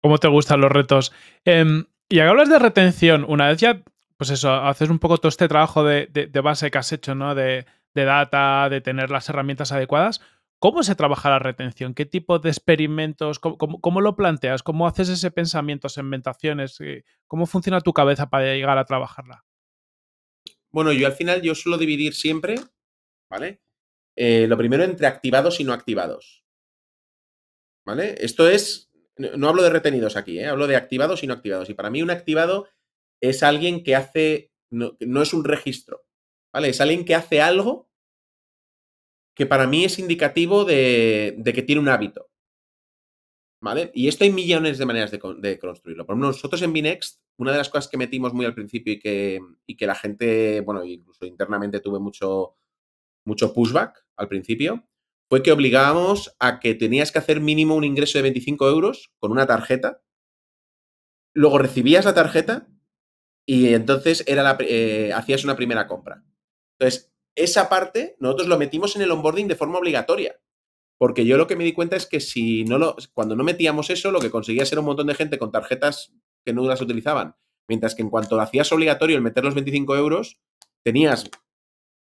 ¿Cómo te gustan los retos? Em, y y hablas de retención, una vez ya, pues eso, haces un poco todo este trabajo de, de base que has hecho, ¿no? De, de data, de tener las herramientas adecuadas. ¿Cómo se trabaja la retención? ¿Qué tipo de experimentos? ¿Cómo, lo planteas? ¿Cómo haces ese pensamiento, segmentaciones? Eh, ¿Cómo funciona tu cabeza para llegar a trabajarla? Bueno, yo al final yo suelo dividir siempre, ¿vale? Eh, lo primero entre activados y no activados. ¿Vale? Esto es, no hablo de retenidos aquí, ¿eh? hablo de activados y no activados. Y para mí un activado es alguien que hace, no es un registro, ¿vale? Es alguien que hace algo que para mí es indicativo de, que tiene un hábito. ¿Vale? Y esto hay millones de maneras de, construirlo. Por ejemplo, nosotros en Binext, una de las cosas que metimos muy al principio y que, la gente, bueno, incluso internamente tuve mucho, mucho pushback al principio, fue que obligábamos a que tenías que hacer mínimo un ingreso de 25 euros con una tarjeta. Luego recibías la tarjeta y entonces era la, eh, hacías una primera compra. Entonces, esa parte nosotros lo metimos en el onboarding de forma obligatoria. Porque yo lo que me di cuenta es que si no cuando no metíamos eso, lo que conseguía ser un montón de gente con tarjetas que no las utilizaban. Mientras que en cuanto lo hacías obligatorio el meter los 25 euros, tenías,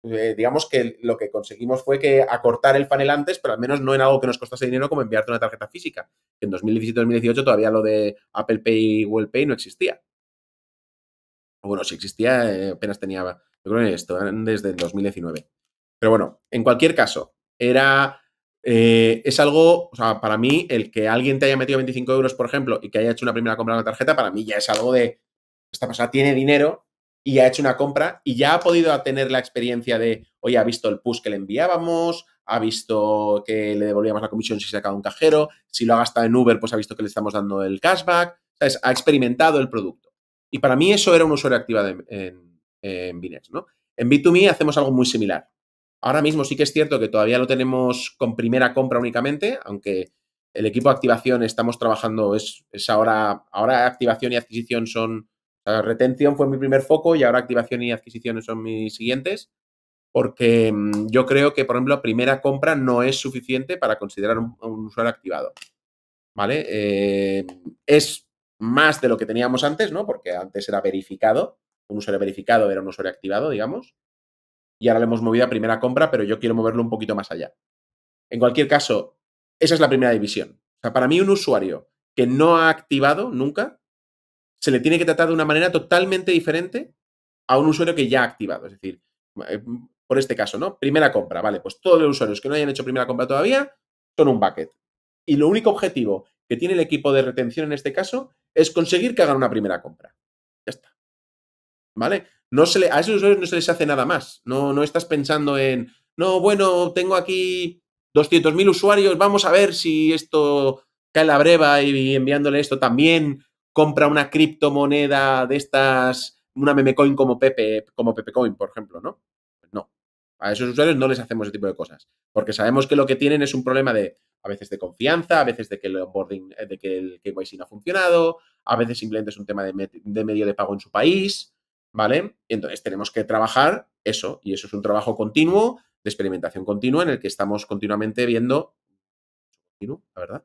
eh, digamos que lo que conseguimos fue que acortar el panel antes, pero al menos no en algo que nos costase dinero como enviarte una tarjeta física. En 2017-2018 todavía lo de Apple Pay y Google Pay no existía. Bueno, si existía, eh, apenas tenía yo creo que esto, eh, desde el 2019. Pero bueno, en cualquier caso, era. Eh, es algo, o sea, para mí, el que alguien te haya metido 25 euros, por ejemplo, y que haya hecho una primera compra en la tarjeta, para mí ya es algo de. Esta persona tiene dinero y ha hecho una compra y ya ha podido tener la experiencia de, oye, ha visto el push que le enviábamos, ha visto que le devolvíamos la comisión si se ha acaba un cajero, si lo ha gastado en Uber, pues ha visto que le estamos dando el cashback, Ha experimentado el producto. Y para mí eso era un usuario activo de... en en ¿no? En B2Me hacemos algo muy similar. Ahora mismo sí que es cierto que todavía lo tenemos con primera compra únicamente, aunque el equipo de activación estamos trabajando, es, ahora, ahora activación y adquisición son, o retención fue mi primer foco y ahora activación y adquisición son mis siguientes, porque mm, yo creo que, por ejemplo, primera compra no es suficiente para considerar un, usuario activado, ¿vale? Eh, es más de lo que teníamos antes, ¿no? Porque antes era verificado, un usuario verificado era un usuario activado, digamos. Y ahora le hemos movido a primera compra, pero yo quiero moverlo un poquito más allá. En cualquier caso, esa es la primera división. O sea, para mí un usuario que no ha activado nunca, se le tiene que tratar de una manera totalmente diferente a un usuario que ya ha activado. Es decir, eh, por este caso, ¿no? Primera compra, vale, pues todos los usuarios que no hayan hecho primera compra todavía son un bucket. Y lo único objetivo que tiene el equipo de retención en este caso es conseguir que hagan una primera compra. Ya está. ¿vale? No se le, a esos usuarios no se les hace nada más. No, no estás pensando en, no, bueno, tengo aquí 200.000 usuarios, vamos a ver si esto cae la breva y enviándole esto también compra una criptomoneda de estas, una memecoin como Pepe, como Pepecoin, por ejemplo, ¿no? Pues no. A esos usuarios no les hacemos ese tipo de cosas, porque sabemos que lo que tienen es un problema de a veces de confianza, a veces de que el onboarding, de que el KYC no ha funcionado, a veces simplemente es un tema de medio de pago en su país, ¿vale? Entonces tenemos que trabajar eso, y eso es un trabajo continuo, de experimentación continua, en el que estamos continuamente viendo, la verdad,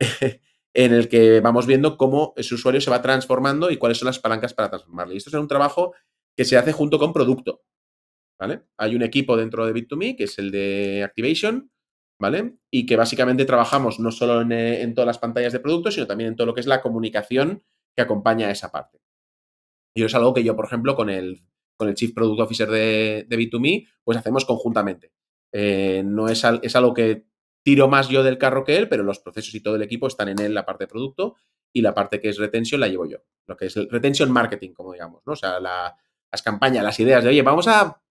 [LAUGHS] en el que vamos viendo cómo ese usuario se va transformando y cuáles son las palancas para transformarle. Y esto es un trabajo que se hace junto con producto, ¿vale? Hay un equipo dentro de Bit2Me, que es el de Activation, ¿vale? Y que básicamente trabajamos no solo en eh, todas las pantallas de producto, sino también en todo lo que es la comunicación que acompaña a esa parte. Y es algo que yo, por ejemplo, con el, con el Chief Product Officer de, de B2Me, pues hacemos conjuntamente. Eh, no es, es, algo que tiro más yo del carro que él, pero los procesos y todo el equipo están en él, la parte de producto, y la parte que es retención la llevo yo. Lo que es el retention marketing, como digamos, ¿no? O sea, las campañas, las ideas de, oye, vamos a,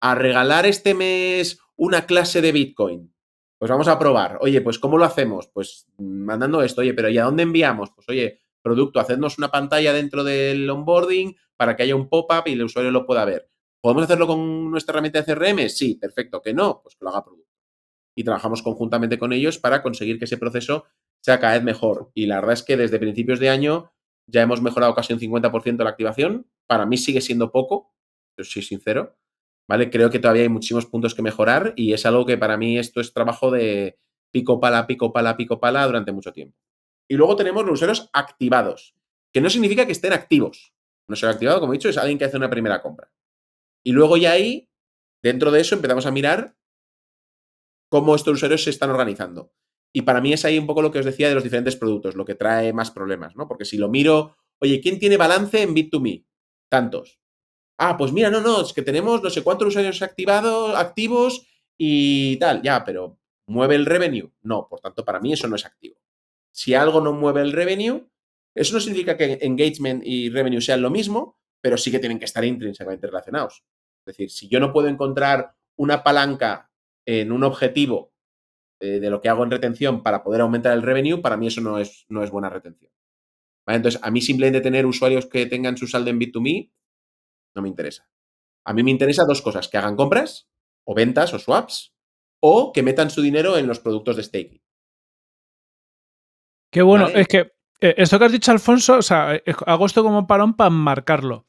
a regalar este mes una clase de Bitcoin. Pues vamos a probar. Oye, pues ¿cómo lo hacemos? Pues mandando esto. Oye, pero ¿y a dónde enviamos? Pues oye, producto, hacednos una pantalla dentro del onboarding para que haya un pop-up y el usuario lo pueda ver. ¿Podemos hacerlo con nuestra herramienta de CRM? Sí, perfecto. ¿Que no? Pues que lo haga producto. Y trabajamos conjuntamente con ellos para conseguir que ese proceso sea cada vez mejor. Y la verdad es que desde principios de año ya hemos mejorado casi un 50% la activación. Para mí sigue siendo poco, pero soy sincero. ¿Vale? Creo que todavía hay muchísimos puntos que mejorar y es algo que para mí esto es trabajo de pico pala, pico pala, pico pala durante mucho tiempo. Y luego tenemos los usuarios activados, que no significa que estén activos. Un usuario activado, como he dicho, es alguien que hace una primera compra. Y luego ya ahí, dentro de eso, empezamos a mirar cómo estos usuarios se están organizando. Y para mí es ahí un poco lo que os decía de los diferentes productos, lo que trae más problemas, ¿no? Porque si lo miro, oye, ¿quién tiene balance en Bit2Me? Tantos. Ah, pues mira, no, no, es que tenemos no sé cuántos usuarios activados, activos y tal, ya, pero mueve el revenue. No, por tanto, para mí eso no es activo si algo no mueve el revenue, eso no significa que engagement y revenue sean lo mismo, pero sí que tienen que estar intrínsecamente relacionados. Es decir, si yo no puedo encontrar una palanca en un objetivo eh, de lo que hago en retención para poder aumentar el revenue, para mí eso no es, no es buena retención. Entonces, a mí simplemente tener usuarios que tengan su saldo en B2Me no me interesa. A mí me interesa dos cosas, que hagan compras o ventas o swaps o que metan su dinero en los productos de staking. Qué bueno, es que eh, esto que has dicho, Alfonso, o sea, eh, agosto como parón para marcarlo.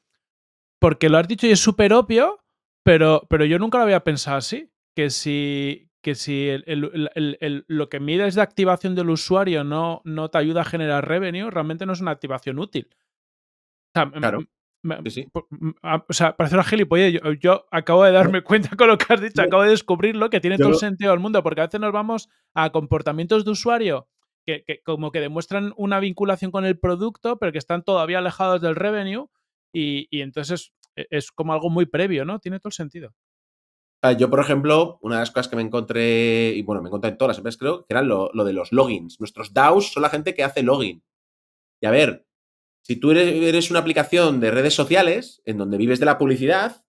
Porque lo has dicho y es súper obvio, pero, pero yo nunca lo había pensado así. Que si, que si lo que mides de activación del usuario no, no te ayuda a generar revenue, realmente no es una activación útil. O sea, claro. O sea, parece una gilipollez. Yo, acabo de darme cuenta con lo que has dicho, acabo de descubrirlo, que tiene todo el sentido al mundo, porque a veces nos vamos a comportamientos de usuario que, como que demuestran una vinculación con el producto, pero que están todavía alejados del revenue y, entonces e, es, como algo muy previo, ¿no? Tiene todo el sentido. Ah, yo, por ejemplo, una de las cosas que me encontré, y bueno, me encontré en todas las empresas, creo, que eran lo, de los logins. Nuestros DAOs son la gente que hace login. Y a ver, si tú eres, eres una aplicación de redes sociales en donde vives de la publicidad,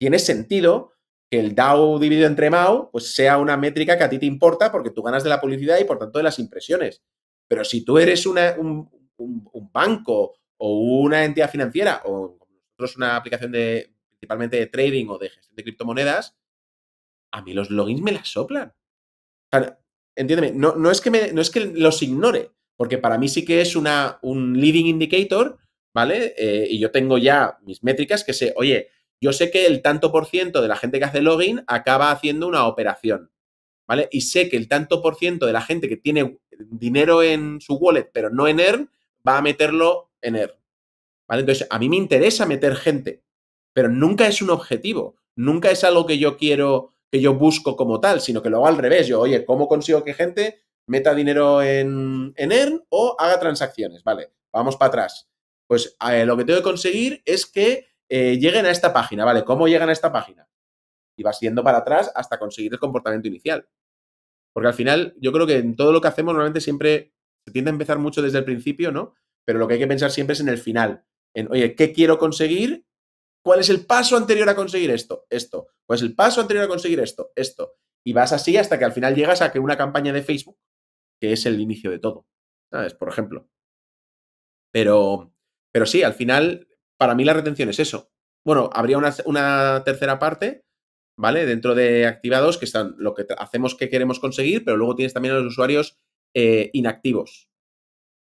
tiene sentido que el DAO dividido entre MAO pues sea una métrica que a ti te importa porque tú ganas de la publicidad y por tanto de las impresiones. Pero si tú eres una, un, banco o una entidad financiera o nosotros una aplicación de principalmente de trading o de gestión de criptomonedas, a mí los logins me las soplan. entiéndeme, no, no, es que no es que los ignore, porque para mí sí que es una, un leading indicator, ¿vale? Eh, y yo tengo ya mis métricas que sé, oye, yo sé que el tanto por ciento de la gente que hace login acaba haciendo una operación, ¿vale? Y sé que el tanto por ciento de la gente que tiene dinero en su wallet, pero no en ERN, va a meterlo en ERN, ¿vale? Entonces, a mí me interesa meter gente, pero nunca es un objetivo, nunca es algo que yo quiero, que yo busco como tal, sino que lo hago al revés. Yo, oye, ¿cómo consigo que gente meta dinero en, en o haga transacciones? Vale, vamos para atrás. Pues eh, lo que tengo que conseguir es que eh, lleguen a esta página, ¿vale? ¿Cómo llegan a esta página? Y vas yendo para atrás hasta conseguir el comportamiento inicial. Porque al final, yo creo que en todo lo que hacemos normalmente siempre se tiende a empezar mucho desde el principio, ¿no? Pero lo que hay que pensar siempre es en el final. En, oye, ¿qué quiero conseguir? ¿Cuál es el paso anterior a conseguir esto? Esto. ¿Cuál es el paso anterior a conseguir esto? Esto. Y vas así hasta que al final llegas a que una campaña de Facebook, que es el inicio de todo, ¿sabes? Por ejemplo. Pero, pero sí, al final para mí la retención es eso. Bueno, habría una, tercera parte, ¿vale? Dentro de activados, que están lo que hacemos que queremos conseguir, pero luego tienes también a los usuarios eh, inactivos,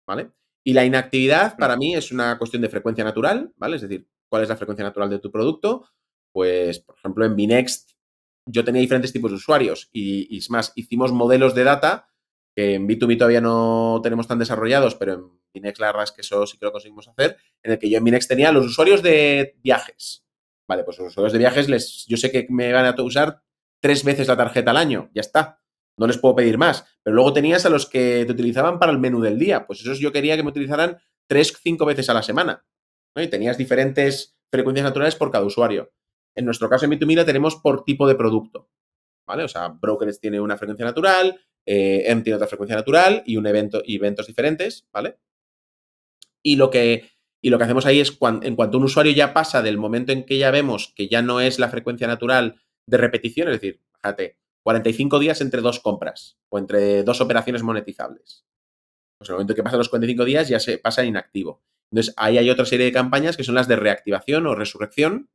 ¿vale? Y la inactividad para mí es una cuestión de frecuencia natural, ¿vale? Es decir, ¿cuál es la frecuencia natural de tu producto? Pues, por ejemplo, en Binext yo tenía diferentes tipos de usuarios y, y es más, hicimos modelos de data que en B2B todavía no tenemos tan desarrollados, pero en Binex la verdad es que eso sí que lo conseguimos hacer, en el que yo en Binex tenía los usuarios de viajes. Vale, pues los usuarios de viajes, les, yo sé que me van a usar tres veces la tarjeta al año, ya está. No les puedo pedir más. Pero luego tenías a los que te utilizaban para el menú del día. Pues esos yo quería que me utilizaran tres, cinco veces a la semana. Y tenías diferentes frecuencias naturales por cada usuario. En nuestro caso en B2B la tenemos por tipo de producto. ¿Vale? O sea, Brokers tiene una frecuencia natural, eh, otra frecuencia natural y un evento, y eventos diferentes, ¿vale? Y lo que, y lo que hacemos ahí es, en cuanto un usuario ya pasa del momento en que ya vemos que ya no es la frecuencia natural de repetición, es decir, fíjate, 45 días entre dos compras o entre dos operaciones monetizables. Pues en el momento que pasan los 45 días ya se pasa inactivo. Entonces, ahí hay otra serie de campañas que son las de reactivación o resurrección,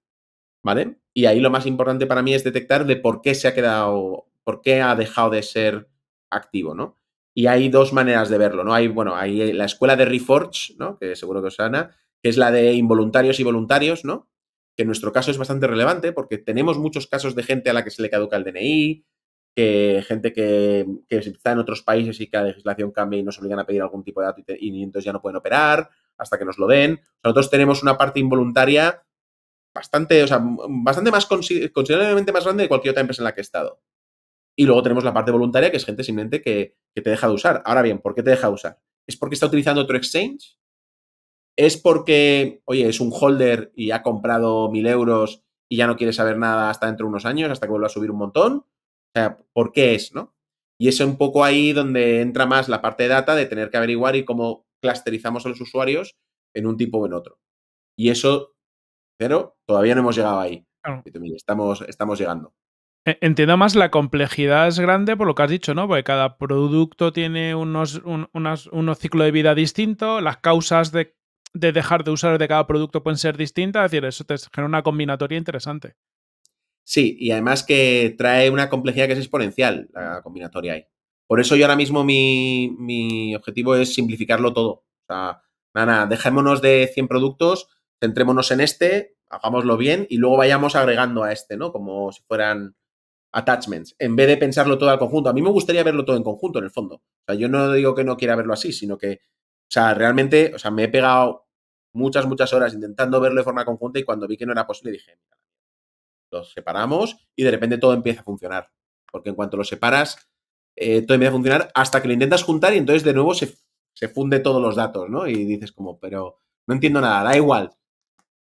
¿vale? Y ahí lo más importante para mí es detectar de por qué se ha quedado, por qué ha dejado de ser activo, ¿no? Y hay dos maneras de verlo, ¿no? Hay, bueno, hay la escuela de Reforge, ¿no? Que seguro que os sana, que es la de involuntarios y voluntarios, ¿no? Que en nuestro caso es bastante relevante porque tenemos muchos casos de gente a la que se le caduca el DNI, que gente que, está en otros países y que la legislación cambia y nos obligan a pedir algún tipo de dato y, entonces ya no pueden operar hasta que nos lo den. Nosotros tenemos una parte involuntaria bastante, o sea, bastante más considerablemente más grande de cualquier otra empresa en la que he estado. Y luego tenemos la parte voluntaria, que es gente simplemente que, que te deja de usar. Ahora bien, ¿por qué te deja de usar? ¿Es porque está utilizando otro exchange? ¿Es porque, oye, es un holder y ha comprado mil euros y ya no quiere saber nada hasta dentro de unos años, hasta que vuelva a subir un montón? O sea, ¿por qué es, no? Y es un poco ahí donde entra más la parte de data de tener que averiguar y cómo clusterizamos a los usuarios en un tipo o en otro. Y eso, pero todavía no hemos llegado ahí. Estamos, estamos llegando. E, entiendo más la complejidad es grande por lo que has dicho, ¿no? Porque cada producto tiene unos, ciclos unos ciclo de vida distinto, las causas de, de, dejar de usar de cada producto pueden ser distintas, es decir, eso te genera una combinatoria interesante. Sí, y además que trae una complejidad que es exponencial la combinatoria ahí. Por eso yo ahora mismo mi, mi objetivo es simplificarlo todo. O sea, nada, nada, dejémonos de 100 productos, centrémonos en este, hagámoslo bien y luego vayamos agregando a este, ¿no? Como si fueran attachments, en vez de pensarlo todo al conjunto. A mí me gustaría verlo todo en conjunto, en el fondo. O sea, yo no digo que no quiera verlo así, sino que, o sea, realmente, o sea, me he pegado muchas, muchas horas intentando verlo de forma conjunta y cuando vi que no era posible dije, los separamos y de repente todo empieza a funcionar. Porque en cuanto lo separas, eh, todo empieza a funcionar hasta que lo intentas juntar y entonces de nuevo se, funde todos los datos, ¿no? Y dices como, pero no entiendo nada, da igual.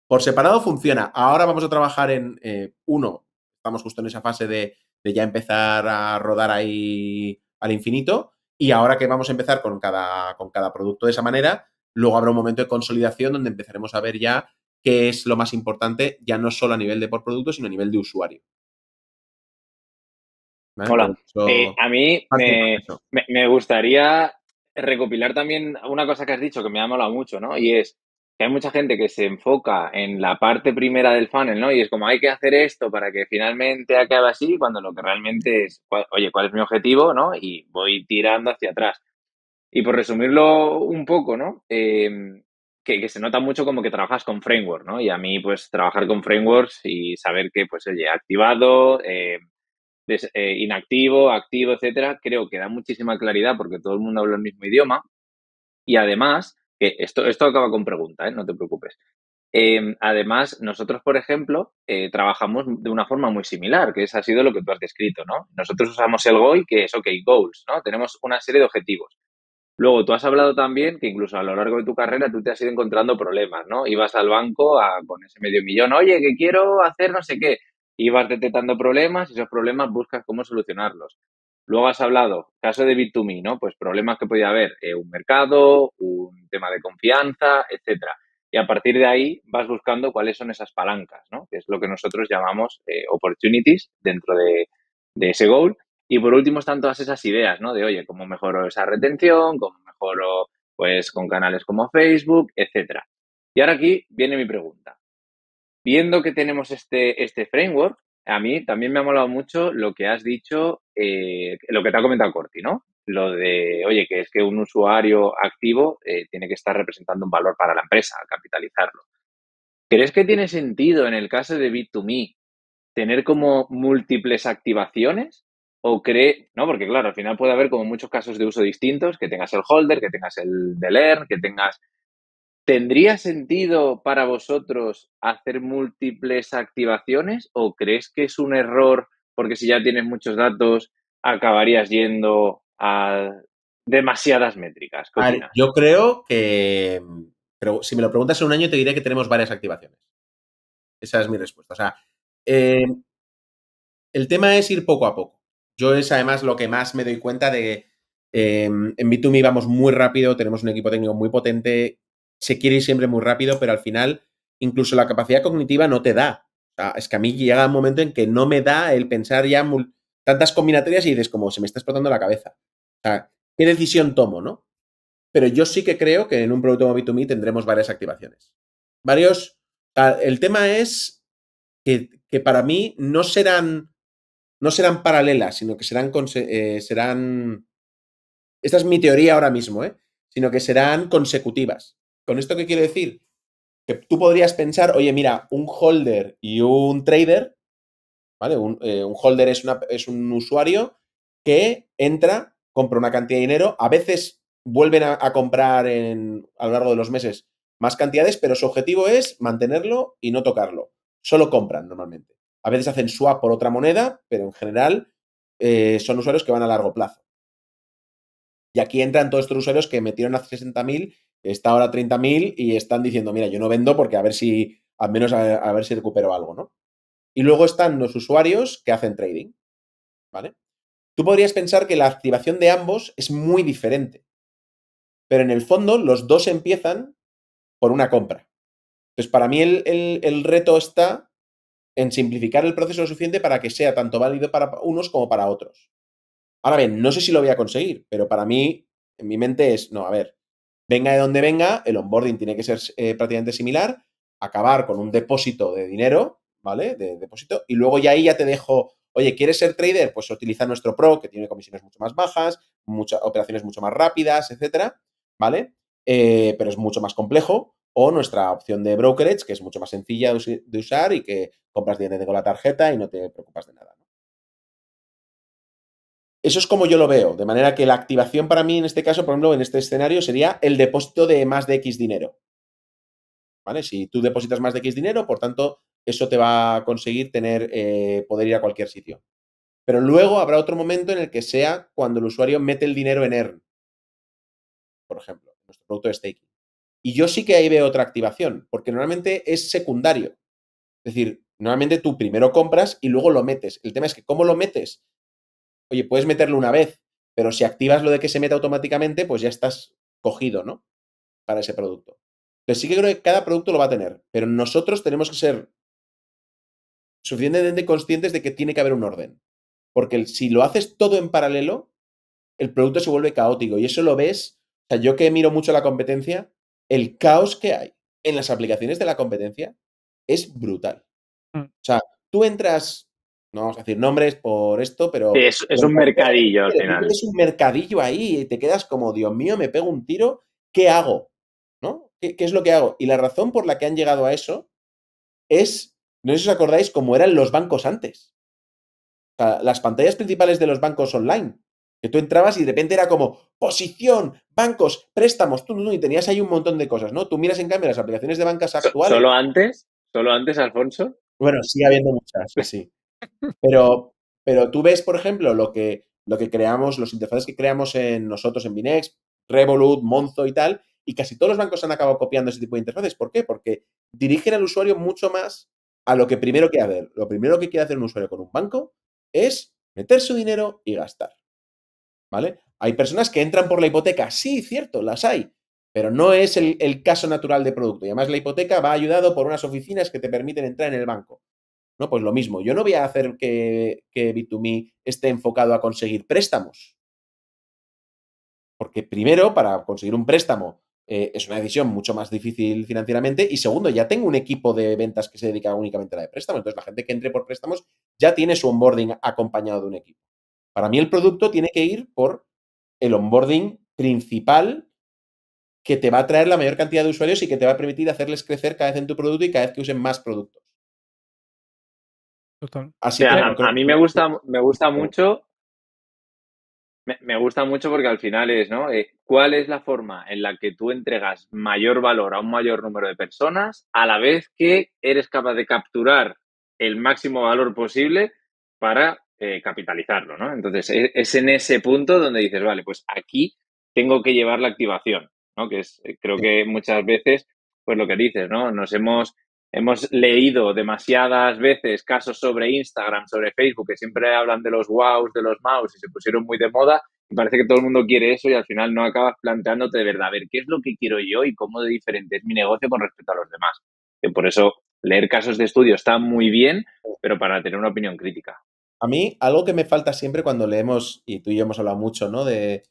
Por separado funciona. Ahora vamos a trabajar en, eh, uno, estamos justo en esa fase de, ya empezar a rodar ahí al infinito. Y ahora que vamos a empezar con cada, con cada producto de esa manera, luego habrá un momento de consolidación donde empezaremos a ver ya qué es lo más importante, ya no solo a nivel de por producto, sino a nivel de usuario. Hola. Eh, a mí me, me, gustaría recopilar también una cosa que has dicho que me ha molado mucho, ¿no? Y es hay mucha gente que se enfoca en la parte primera del funnel, ¿no? Y es como hay que hacer esto para que finalmente acabe así, cuando lo que realmente es, oye, ¿cuál es mi objetivo, no? Y voy tirando hacia atrás. Y por resumirlo un poco, ¿no? Em, que, se nota mucho como que trabajas con framework, ¿no? Y a mí, pues, trabajar con frameworks y saber que, pues, oye, activado, em, eh, inactivo, activo, etcétera, creo que da muchísima claridad porque todo el mundo habla el mismo idioma. Y además, esto, acaba con pregunta, ¿eh? no te preocupes. Em, además, nosotros, por ejemplo, eh, trabajamos de una forma muy similar, que eso ha sido lo que tú has descrito, ¿no? Nosotros usamos el GOI, que es OK Goals, ¿no? Tenemos una serie de objetivos. Luego, tú has hablado también que incluso a lo largo de tu carrera tú te has ido encontrando problemas, ¿no? Ibas al banco con ese medio millón, oye, que quiero hacer no sé qué. Ibas detectando problemas y esos problemas buscas cómo solucionarlos. Luego has hablado, caso de bit 2 ¿no? Pues problemas que podía haber, eh, un mercado, un tema de confianza, etcétera. Y a partir de ahí vas buscando cuáles son esas palancas, ¿no? Que es lo que nosotros llamamos eh, opportunities dentro de, ese goal. Y por último están todas esas ideas, ¿no? De, oye, cómo mejoro esa retención, cómo mejoro, pues, con canales como Facebook, etcétera. Y ahora aquí viene mi pregunta. Viendo que tenemos este, este framework, a mí también me ha molado mucho lo que has dicho, eh, lo que te ha comentado Corti, ¿no? Lo de, oye, que es que un usuario activo eh, tiene que estar representando un valor para la empresa, capitalizarlo. ¿Crees que tiene sentido en el caso de B2Me tener como múltiples activaciones? ¿O cree, no? Porque claro, al final puede haber como muchos casos de uso distintos, que tengas el holder, que tengas el de learn, que tengas ¿Tendría sentido para vosotros hacer múltiples activaciones o crees que es un error porque si ya tienes muchos datos acabarías yendo a demasiadas métricas? yo creo que, pero si me lo preguntas en un año te diré que tenemos varias activaciones. Esa es mi respuesta. O sea, em, el tema es ir poco a poco. Yo es además lo que más me doy cuenta de... que em, en b 2 vamos muy rápido, tenemos un equipo técnico muy potente se quiere ir siempre muy rápido, pero al final incluso la capacidad cognitiva no te da. es que a mí llega un momento en que no me da el pensar ya tantas combinatorias y dices como se me está explotando la cabeza. O sea, ¿qué decisión tomo, no? Pero yo sí que creo que en un producto como B2Me tendremos varias activaciones. Varios. El tema es que, para mí no serán, no serán paralelas, sino que serán, eh, serán. Esta es mi teoría ahora mismo, ¿eh? Sino que serán consecutivas. ¿Con esto qué quiero decir? Que tú podrías pensar, oye, mira, un holder y un trader, ¿vale? Un, eh, holder es, una, es un usuario que entra, compra una cantidad de dinero, a veces vuelven a, comprar en, a lo largo de los meses más cantidades, pero su objetivo es mantenerlo y no tocarlo. Solo compran normalmente. A veces hacen swap por otra moneda, pero en general eh, son usuarios que van a largo plazo. Y aquí entran todos estos usuarios que metieron a 60.000 está ahora 30.000 y están diciendo, mira, yo no vendo porque a ver si, al menos a, ver si recupero algo, ¿no? Y luego están los usuarios que hacen trading, ¿vale? Tú podrías pensar que la activación de ambos es muy diferente, pero en el fondo los dos empiezan por una compra. Entonces, para mí el, el reto está en simplificar el proceso lo suficiente para que sea tanto válido para unos como para otros. Ahora bien, no sé si lo voy a conseguir, pero para mí, en mi mente es, no, a ver, Venga de donde venga, el onboarding tiene que ser eh, prácticamente similar, acabar con un depósito de dinero, ¿vale? De, depósito, y luego ya ahí ya te dejo, oye, ¿quieres ser trader? Pues utiliza nuestro pro, que tiene comisiones mucho más bajas, muchas operaciones mucho más rápidas, etcétera, ¿vale? Eh, pero es mucho más complejo, o nuestra opción de brokerage, que es mucho más sencilla de usar y que compras dinero con la tarjeta y no te preocupas de nada. Eso es como yo lo veo, de manera que la activación para mí en este caso, por ejemplo, en este escenario sería el depósito de más de X dinero. ¿Vale? Si tú depositas más de X dinero, por tanto, eso te va a conseguir tener, eh, poder ir a cualquier sitio. Pero luego habrá otro momento en el que sea cuando el usuario mete el dinero en ERN, por ejemplo, nuestro producto de staking. Y yo sí que ahí veo otra activación, porque normalmente es secundario. Es decir, normalmente tú primero compras y luego lo metes. El tema es que cómo lo metes Oye, puedes meterlo una vez, pero si activas lo de que se meta automáticamente, pues ya estás cogido, ¿no? Para ese producto. Entonces sí que creo que cada producto lo va a tener, pero nosotros tenemos que ser suficientemente conscientes de que tiene que haber un orden. Porque si lo haces todo en paralelo, el producto se vuelve caótico y eso lo ves, o sea, yo que miro mucho la competencia, el caos que hay en las aplicaciones de la competencia es brutal. Mm. O sea, tú entras no vamos a decir nombres por esto, pero... Es, un mercadillo al final. Es un mercadillo ahí y te quedas como, Dios mío, me pego un tiro, ¿qué hago? ¿No? ¿Qué, es lo que hago? Y la razón por la que han llegado a eso es, no sé si os acordáis, cómo eran los bancos antes. las pantallas principales de los bancos online, que tú entrabas y de repente era como posición, bancos, préstamos, tú, y tenías ahí un montón de cosas, ¿no? Tú miras en cambio las aplicaciones de bancas actuales. ¿Solo antes? ¿Solo antes, Alfonso? Bueno, sigue habiendo muchas, sí. Pero, pero tú ves, por ejemplo, lo que, lo que creamos, los interfaces que creamos en nosotros en Binex, Revolut, Monzo y tal, y casi todos los bancos han acabado copiando ese tipo de interfaces. ¿Por qué? Porque dirigen al usuario mucho más a lo que primero quiere hacer. Lo primero que quiere hacer un usuario con un banco es meter su dinero y gastar. ¿Vale? Hay personas que entran por la hipoteca, sí, cierto, las hay, pero no es el, el caso natural de producto. Y además la hipoteca va ayudado por unas oficinas que te permiten entrar en el banco. No, pues lo mismo. Yo no voy a hacer que, que B2Me esté enfocado a conseguir préstamos. Porque primero, para conseguir un préstamo eh, es una decisión mucho más difícil financieramente. Y segundo, ya tengo un equipo de ventas que se dedica únicamente a la de préstamos. Entonces, la gente que entre por préstamos ya tiene su onboarding acompañado de un equipo. Para mí, el producto tiene que ir por el onboarding principal que te va a traer la mayor cantidad de usuarios y que te va a permitir hacerles crecer cada vez en tu producto y cada vez que usen más producto. Total. Así a, mí me gusta, me gusta mucho. Me, gusta mucho porque al final es, ¿no? Eh, ¿Cuál es la forma en la que tú entregas mayor valor a un mayor número de personas a la vez que eres capaz de capturar el máximo valor posible para eh, capitalizarlo, ¿no? Entonces, es, es, en ese punto donde dices, vale, pues aquí tengo que llevar la activación, ¿no? Que es, eh, creo que muchas veces, pues lo que dices, ¿no? Nos hemos Hemos leído demasiadas veces casos sobre Instagram, sobre Facebook, que siempre hablan de los wows, de los mouse y se pusieron muy de moda. Y parece que todo el mundo quiere eso y al final no acabas planteándote de verdad, a ver, ¿qué es lo que quiero yo y cómo de diferente es mi negocio con respecto a los demás? Que por eso leer casos de estudio está muy bien, pero para tener una opinión crítica. A mí, algo que me falta siempre cuando leemos, y tú y yo hemos hablado mucho, ¿no? De,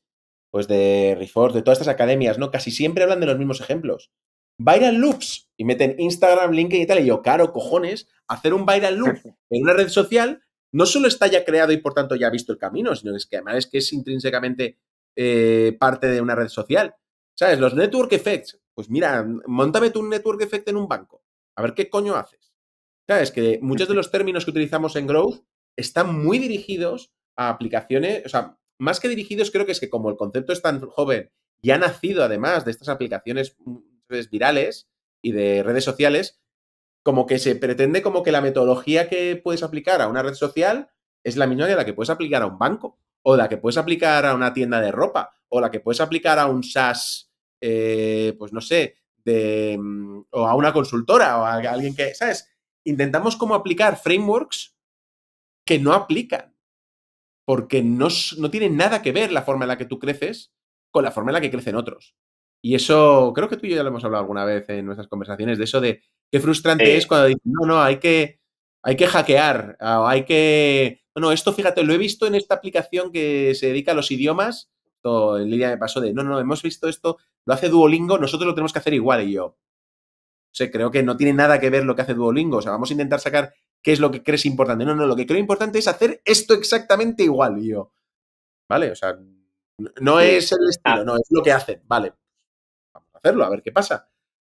pues de Reforce, de todas estas academias, ¿no? Casi siempre hablan de los mismos ejemplos viral loops y meten Instagram, LinkedIn y tal. Y yo, caro, cojones, hacer un viral loop [LAUGHS] en una red social no solo está ya creado y por tanto ya ha visto el camino, sino es que además es que es intrínsecamente eh, parte de una red social. ¿Sabes? Los network effects. Pues mira, montame tú un network effect en un banco. A ver qué coño haces. ¿Sabes? Que muchos de los términos que utilizamos en Growth están muy dirigidos a aplicaciones, o sea, más que dirigidos, creo que es que como el concepto es tan joven y ha nacido además de estas aplicaciones virales y de redes sociales, como que se pretende como que la metodología que puedes aplicar a una red social es la misma que la que puedes aplicar a un banco, o la que puedes aplicar a una tienda de ropa, o la que puedes aplicar a un sas eh, pues no sé, de, mm, o a una consultora, o a alguien que, ¿sabes? Intentamos como aplicar frameworks que no aplican, porque no, no tienen nada que ver la forma en la que tú creces con la forma en la que crecen otros. Y eso, creo que tú y yo ya lo hemos hablado alguna vez en nuestras conversaciones, de eso de qué frustrante es cuando dicen, no, no, hay que, hay que hackear, ah, hay que... no, esto, fíjate, lo he visto en esta aplicación que se dedica a los idiomas, todo en línea de de, no, no, hemos visto esto, lo hace Duolingo, nosotros lo tenemos que hacer igual y yo. O sea, creo que no tiene nada que ver lo que hace Duolingo, o sea, vamos a intentar sacar qué es lo que crees importante. No, no, lo que creo importante es hacer esto exactamente igual y yo. ¿Vale? O sea, no es el estilo, ah. no, es lo que hacen, vale hacerlo, a ver qué pasa.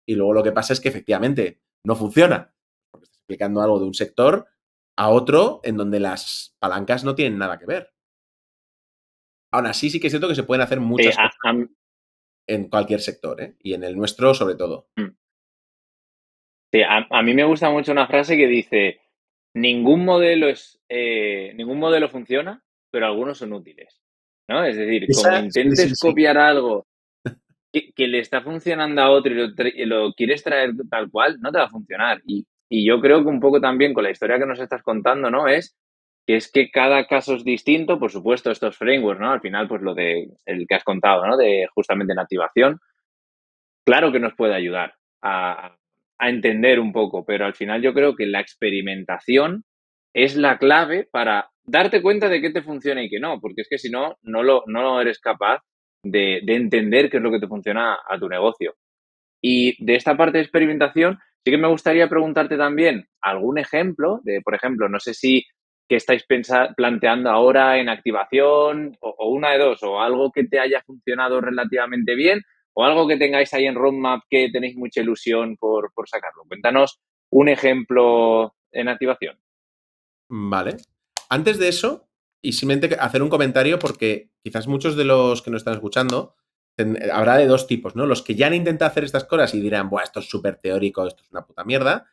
Y luego lo que pasa es que efectivamente no funciona, porque estás explicando algo de un sector a otro en donde las palancas no tienen nada que ver. Ahora sí, sí que es cierto que se pueden hacer muchas cosas en cualquier sector, ¿eh? y en el nuestro sobre todo. Mm. a, mí me gusta mucho una frase que dice, ningún modelo, es, eh, ningún modelo funciona, pero algunos son útiles. ¿no? Es decir, como intentes copiar algo que, le está funcionando a otro y lo, quieres traer tal cual, no te va a funcionar. Y, y yo creo que un poco también con la historia que nos estás contando, ¿no? Es que es que cada caso es distinto, por supuesto, estos frameworks, ¿no? Al final, pues lo de el que has contado, ¿no? De justamente en activación, claro que nos puede ayudar a, entender un poco, pero al final yo creo que la experimentación es la clave para darte cuenta de qué te funciona y qué no, porque es que si no, no lo, no eres capaz de, entender qué es lo que te funciona a tu negocio. Y de esta parte de experimentación, sí que me gustaría preguntarte también algún ejemplo de, por ejemplo, no sé si que estáis planteando ahora en activación o, una de dos, o algo que te haya funcionado relativamente bien o algo que tengáis ahí en roadmap que tenéis mucha ilusión por, por sacarlo. Cuéntanos un ejemplo en activación. Vale. Antes de eso, y simplemente hacer un comentario porque quizás muchos de los que nos están escuchando eh, habrá de dos tipos, ¿no? Los que ya han intentado hacer estas cosas y dirán, Buah, esto es súper teórico, esto es una puta mierda.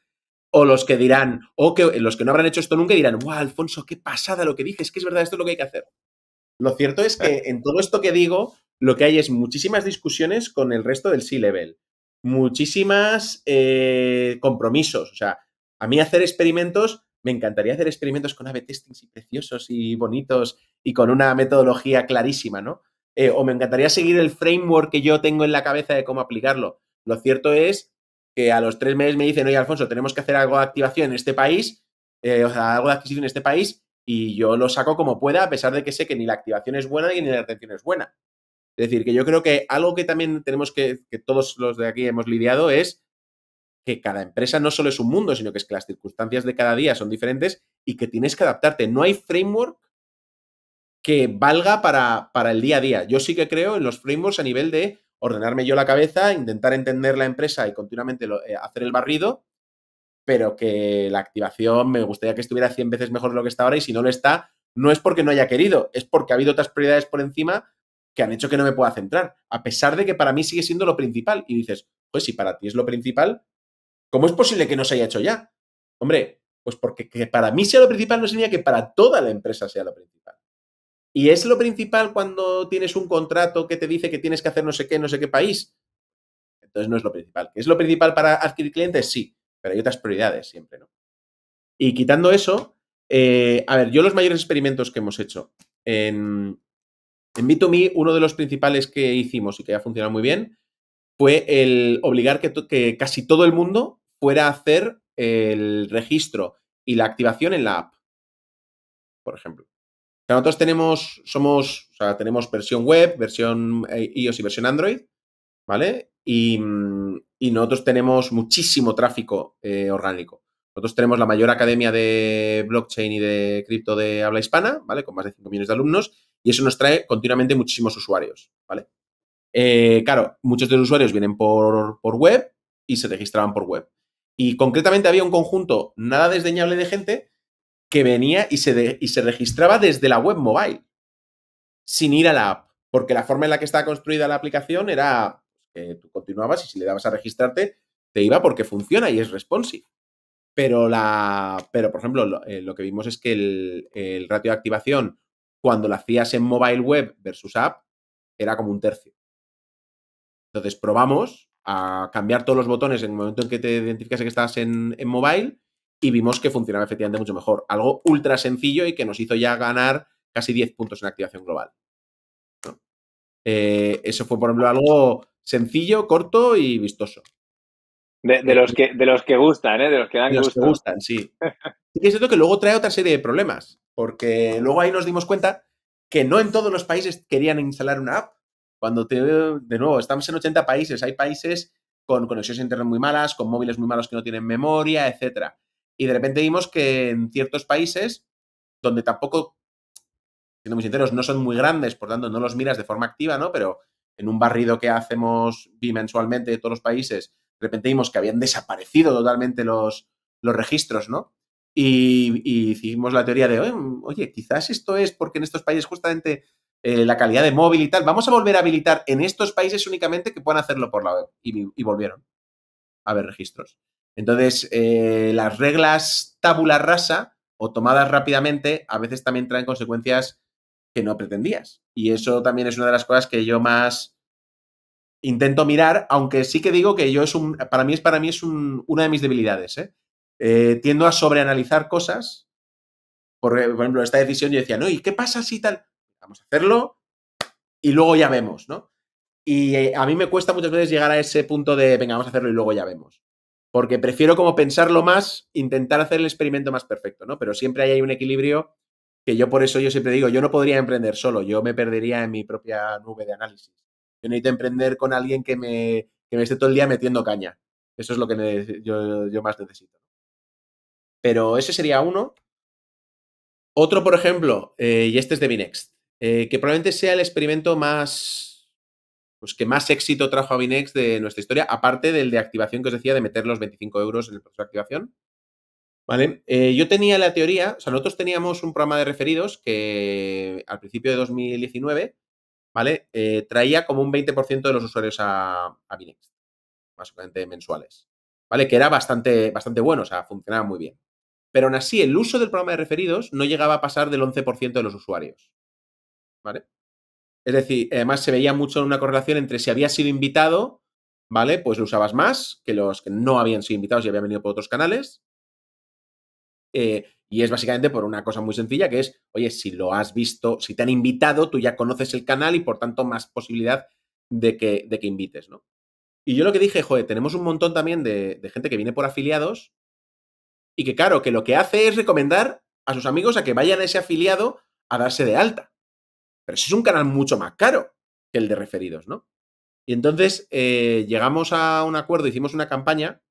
O los que dirán, o que eh, los que no habrán hecho esto nunca dirán, ¡guau, Alfonso, qué pasada lo que dices! Es que es verdad, esto es lo que hay que hacer. Lo cierto es que eh. en todo esto que digo, lo que hay es muchísimas discusiones con el resto del C-Level, muchísimas compromisos. O sea, a mí hacer experimentos me encantaría hacer experimentos con A-B testings y preciosos y bonitos y con una metodología clarísima, ¿no? Eh, o me encantaría seguir el framework que yo tengo en la cabeza de cómo aplicarlo. Lo cierto es que a los tres meses me dicen, oye, Alfonso, tenemos que hacer algo de activación en este país, eh, o sea, algo de adquisición en este país, y yo lo saco como pueda, a pesar de que sé que ni la activación es buena ni la retención es buena. Es decir, que yo creo que algo que también tenemos que, que todos los de aquí hemos lidiado es que cada empresa no solo es un mundo, sino que es que las circunstancias de cada día son diferentes y que tienes que adaptarte. No hay framework que valga para, para el día a día. Yo sí que creo en los frameworks a nivel de ordenarme yo la cabeza, intentar entender la empresa y continuamente eh, hacer el barrido, pero que la activación me gustaría que estuviera 100 veces mejor de lo que está ahora y si no lo está, no es porque no haya querido, es porque ha habido otras prioridades por encima que han hecho que no me pueda centrar, a pesar de que para mí sigue siendo lo principal. Y dices, pues si para ti es lo principal, ¿Cómo es posible que no se haya hecho ya? Hombre, pues porque que para mí sea lo principal no sería que para toda la empresa sea lo principal. Y es lo principal cuando tienes un contrato que te dice que tienes que hacer no sé qué, no sé qué país. Entonces no es lo principal. ¿Es lo principal para adquirir clientes? Sí, pero hay otras prioridades siempre, ¿no? Y quitando eso, eh, a ver, yo los mayores experimentos que hemos hecho en, en B2Me, uno de los principales que hicimos y que ha funcionado muy bien fue el obligar que casi todo el mundo fuera hacer el registro y la activación en la app, por ejemplo. nosotros tenemos, somos, tenemos versión web, versión eh, iOS y versión Android, ¿vale? Y, nosotros tenemos muchísimo tráfico eh, orgánico. Nosotros tenemos la mayor academia de blockchain y de cripto de habla hispana, ¿vale? Con más de 5 millones de alumnos, y eso nos trae continuamente muchísimos usuarios, ¿vale? Eh, claro, muchos de los usuarios vienen por web y se registraban por web. Y concretamente había un conjunto nada desdeñable de gente que venía y se, y se registraba desde la web mobile, sin ir a la app, porque la forma en la que estaba construida la aplicación era que tú continuabas y si le dabas a registrarte, te iba porque funciona y es responsive. Pero, la, pero por ejemplo, lo, eh, que vimos es que el, el, ratio de activación, cuando lo hacías en mobile web versus app, era como un tercio. Entonces probamos a cambiar todos los botones en el momento en que te identificas que estás en, mobile y vimos que funcionaba efectivamente mucho mejor. Algo ultra sencillo y que nos hizo ya ganar casi 10 puntos en activación global. Eh, eso fue, por ejemplo, algo sencillo, corto y vistoso. De, los, que, de los que gustan, ¿eh? De los que dan de los que gustan, sí. Y es cierto que luego trae otra serie de problemas, porque luego ahí nos dimos cuenta que no en todos los países querían instalar una app. Cuando te, de nuevo, estamos en 80 países, hay países con conexiones a internet muy malas, con móviles muy malos que no tienen memoria, etcétera. Y de repente vimos que en ciertos países, donde tampoco, siendo muy sinceros, no son muy grandes, por tanto no los miras de forma activa, ¿no? Pero en un barrido que hacemos bimensualmente de todos los países, de repente vimos que habían desaparecido totalmente los, los registros, ¿no? Y, y, hicimos la teoría de, oye, quizás esto es porque en estos países justamente eh, la calidad de móvil y tal. Vamos a volver a habilitar en estos países únicamente que puedan hacerlo por la web. Y, volvieron a ver registros. Entonces, eh, las reglas tabula rasa o tomadas rápidamente a veces también traen consecuencias que no pretendías. Y eso también es una de las cosas que yo más intento mirar, aunque sí que digo que yo es un, para mí es, para mí es una de mis debilidades. ¿eh? tiendo a sobreanalizar cosas. porque por ejemplo, esta decisión yo decía, no, ¿y qué pasa si tal? hacerlo y luego ya vemos, ¿no? Y eh, a mí me cuesta muchas veces llegar a ese punto de, venga, vamos a hacerlo y luego ya vemos. Porque prefiero como pensarlo más, intentar hacer el experimento más perfecto, ¿no? Pero siempre hay, un equilibrio que yo por eso yo siempre digo, yo no podría emprender solo, yo me perdería en mi propia nube de análisis. Yo necesito emprender con alguien que me, me esté todo el día metiendo caña. Eso es lo que yo, más necesito. Pero ese sería uno. Otro, por ejemplo, eh, y este es de Vinext. Eh, que probablemente sea el experimento más, pues que más éxito trajo a Binex de nuestra historia, aparte del de activación que os decía de meter los 25 euros en el proceso de activación. ¿Vale? Eh, yo tenía la teoría, o sea, nosotros teníamos un programa de referidos que al principio de 2019, ¿vale? Eh, traía como un 20% de los usuarios a, a básicamente mensuales, ¿vale? Que era bastante, bastante bueno, o sea, funcionaba muy bien. Pero aún así, el uso del programa de referidos no llegaba a pasar del 11% de los usuarios. ¿vale? Es decir, además se veía mucho una correlación entre si había sido invitado, ¿vale? Pues lo usabas más que los que no habían sido invitados y habían venido por otros canales. Eh, y es básicamente por una cosa muy sencilla, que es, oye, si lo has visto, si te han invitado, tú ya conoces el canal y por tanto más posibilidad de que, de que invites, ¿no? Y yo lo que dije, joder, tenemos un montón también de, de gente que viene por afiliados y que claro, que lo que hace es recomendar a sus amigos a que vayan a ese afiliado a darse de alta. Pero ese es un canal mucho más caro que el de referidos, ¿no? Y entonces eh, llegamos a un acuerdo, hicimos una campaña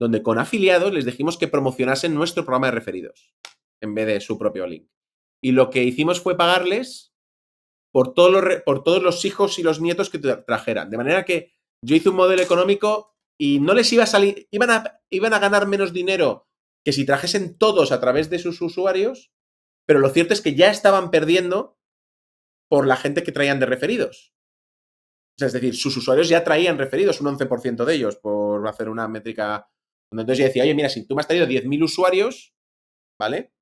donde con afiliados les dijimos que promocionasen nuestro programa de referidos en vez de su propio link. Y lo que hicimos fue pagarles por, todos los, hijos y los nietos que trajeran. De manera que yo hice un modelo económico y no les iba a salir, iban a ganar menos dinero que si trajesen todos a través de sus usuarios, pero lo cierto es que ya estaban perdiendo por la gente que traían de referidos. es decir, sus usuarios ya traían referidos, un 11% de ellos, por hacer una métrica. Entonces yo decía, oye, mira, si tú me has traído 10.000 usuarios, ¿vale?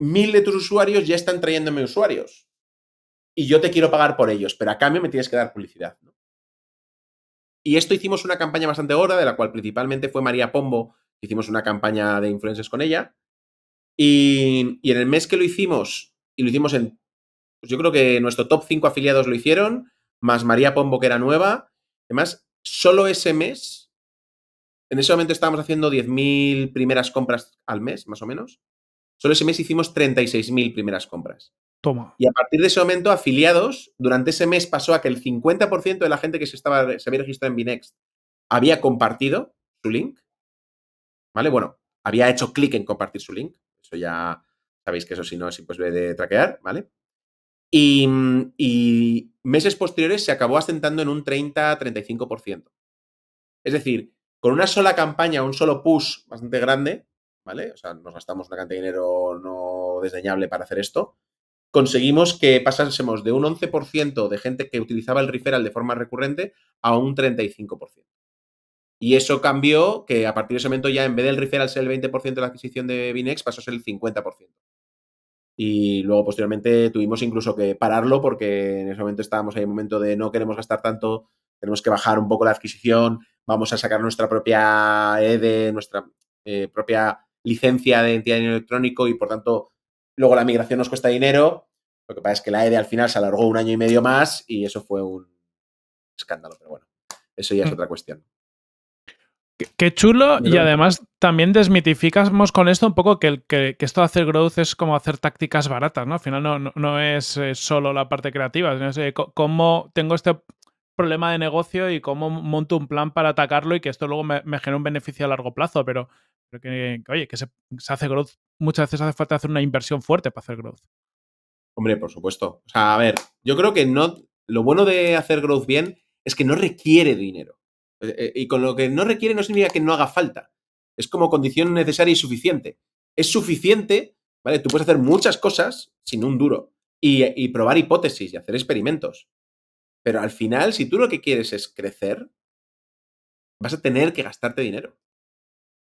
Mil de tus usuarios ya están trayéndome usuarios. Y yo te quiero pagar por ellos, pero a cambio me tienes que dar publicidad. Y esto hicimos una campaña bastante gorda, de la cual principalmente fue María Pombo, hicimos una campaña de influencers con ella. y en el mes que lo hicimos, y lo hicimos en pues yo creo que nuestro top 5 afiliados lo hicieron, más María Pombo, que era nueva. Además, solo ese mes, en ese momento estábamos haciendo 10.000 primeras compras al mes, más o menos. Solo ese mes hicimos 36.000 primeras compras. Toma. Y a partir de ese momento, afiliados, durante ese mes pasó a que el 50% de la gente que se, estaba, se había registrado en Binext había compartido su link. ¿Vale? Bueno, había hecho clic en compartir su link. Eso ya sabéis que eso si no es imposible de traquear, ¿vale? Mm, y, meses posteriores se acabó asentando en un 30-35%. Es decir, con una sola campaña, un solo push bastante grande, ¿vale? O sea, nos gastamos una cantidad de dinero no desdeñable para hacer esto. Conseguimos que pasásemos de un 11% de gente que utilizaba el referral de forma recurrente a un 35%. Y eso cambió que a partir de ese momento ya en vez del referral ser el 20% de la adquisición de Binex pasó a ser el 50%. Y luego posteriormente tuvimos incluso que pararlo porque en ese momento estábamos ahí en el momento de no queremos gastar tanto, tenemos que bajar un poco la adquisición, vamos a sacar nuestra propia EDE, nuestra eh, propia licencia de entidad de electrónico y por tanto luego la migración nos cuesta dinero. Lo que pasa es que la EDE al final se alargó un año y medio más y eso fue un escándalo, pero bueno, eso ya es mm. otra cuestión. Qué chulo y además también desmitificamos con esto un poco que, que, esto de hacer growth es como hacer tácticas baratas, ¿no? Al final no, no, es eh, solo la parte creativa, sino es eh, cómo tengo este problema de negocio y cómo monto un plan para atacarlo y que esto luego me, genere un beneficio a largo plazo, pero, que, oye, que se, hace growth, muchas veces hace falta hacer una inversión fuerte para hacer growth. Hombre, por supuesto. O sea, a ver, yo creo que no, lo bueno de hacer growth bien es que no requiere dinero. Eh, eh, y con lo que no requiere no significa que no haga falta. Es como condición necesaria y suficiente. Es suficiente, ¿vale? Tú puedes hacer muchas cosas sin un duro y, probar hipótesis y hacer experimentos. Pero al final, si tú lo que quieres es crecer, vas a tener que gastarte dinero.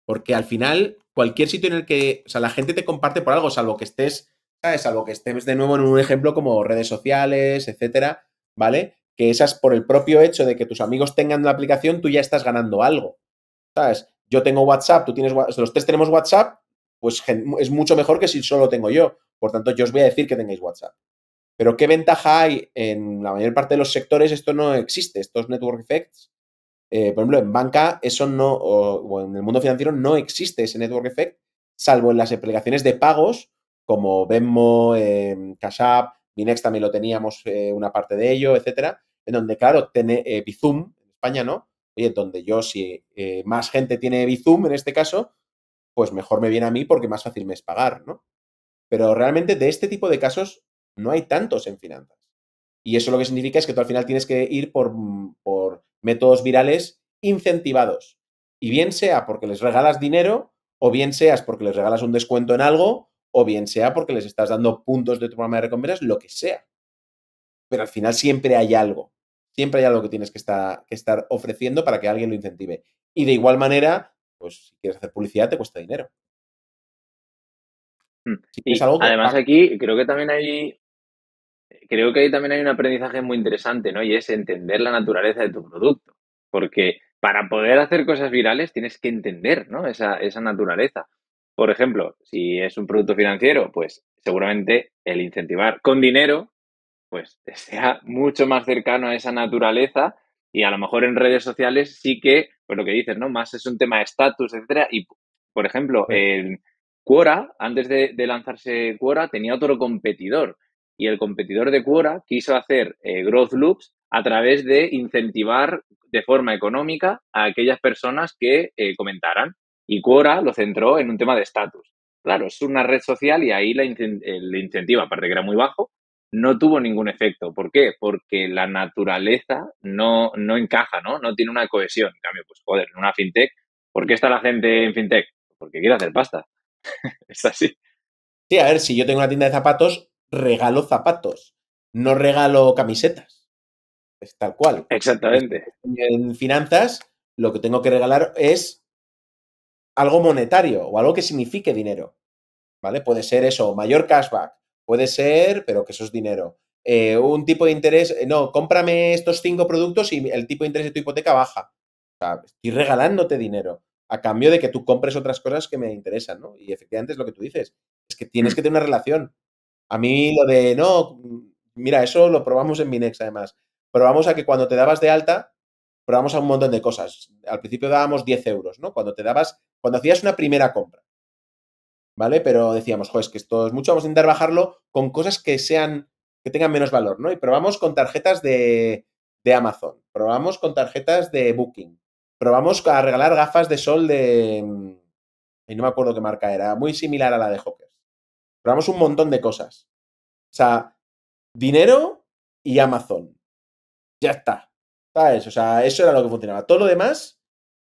Porque al final, cualquier sitio en el que, o sea, la gente te comparte por algo, salvo que estés, ¿sabes? Salvo que estés de nuevo en un ejemplo como redes sociales, etcétera, ¿vale? que esas por el propio hecho de que tus amigos tengan la aplicación, tú ya estás ganando algo. ¿Sabes? Yo tengo WhatsApp, tú tienes los tres tenemos WhatsApp, pues es mucho mejor que si solo tengo yo. Por tanto, yo os voy a decir que tengáis WhatsApp. Pero ¿qué ventaja hay? En la mayor parte de los sectores esto no existe, estos network effects. Eh, por ejemplo, en banca eso no, o, en el mundo financiero no existe ese network effect, salvo en las aplicaciones de pagos como Venmo, eh, Cash App, Binex también lo teníamos eh, una parte de ello, etcétera, en donde, claro, tiene eh, Bizum, en España, ¿no? Oye, donde yo, si eh, más gente tiene Bizum en este caso, pues mejor me viene a mí porque más fácil me es pagar, ¿no? Pero realmente de este tipo de casos no hay tantos en finanzas. Y eso lo que significa es que tú al final tienes que ir por, por métodos virales incentivados. Y bien sea porque les regalas dinero, o bien seas porque les regalas un descuento en algo, o bien sea porque les estás dando puntos de tu programa de recompensas, lo que sea. Pero al final siempre hay algo, siempre hay algo que tienes que estar, ofreciendo para que alguien lo incentive. Y de igual manera, pues si quieres hacer publicidad te cuesta dinero. Hmm, además aquí creo que también hay creo que ahí también hay un aprendizaje muy interesante, ¿no? Y es entender la naturaleza de tu producto. Porque para poder hacer cosas virales tienes que entender, ¿no? Esa, esa naturaleza. Por ejemplo, si es un producto financiero, pues seguramente el incentivar con dinero, pues [LAUGHS] sea mucho más cercano a esa naturaleza y a lo mejor en redes sociales sí que, pues lo que dices, ¿no? Más es un tema de estatus, etcétera. Y, por ejemplo, en Quora, antes de, lanzarse Quora, tenía otro competidor. Y el competidor de Quora quiso hacer eh, Growth Loops a través de incentivar de forma económica a aquellas personas que eh, comentaran. Y Quora lo centró en un tema de estatus. Claro, es una red social y ahí la el eh, incentivo, aparte que era muy bajo, no tuvo ningún efecto. ¿Por qué? Porque la naturaleza no, no encaja, ¿no? No tiene una cohesión. En cambio, pues joder, en una fintech, ¿por qué está la gente en fintech? Porque quiere hacer pasta. [LAUGHS] es así. Sí, a ver, si yo tengo una tienda de zapatos, regalo zapatos, no regalo camisetas. Es tal cual. Exactamente. En finanzas, lo que tengo que regalar es algo monetario o algo que signifique dinero. ¿Vale? Puede ser eso, mayor cashback, puede ser, pero que eso es dinero. Eh, un tipo de interés, eh, no, cómprame estos cinco productos y el tipo de interés de tu hipoteca baja. O sea, estoy regalándote dinero a cambio de que tú compres otras cosas que me interesan, ¿no? Y efectivamente es lo que tú dices, es que tienes que tener una relación. A mí lo de, no, mira, eso lo probamos en Binex además. Probamos a que cuando te dabas de alta, probamos a un montón de cosas. Al principio dábamos 10 euros, ¿no? Cuando te dabas cuando hacías una primera compra, ¿vale? Pero decíamos, joder, es que esto es mucho, vamos a intentar bajarlo con cosas que sean, que tengan menos valor, ¿no? Y probamos con tarjetas de, de Amazon, probamos con tarjetas de Booking, probamos a regalar gafas de sol de... Mm, y no me acuerdo qué marca era, muy similar a la de Hawkers. Probamos un montón de cosas. O sea, dinero y Amazon. Ya está. O sea, eso era lo que funcionaba. Todo lo demás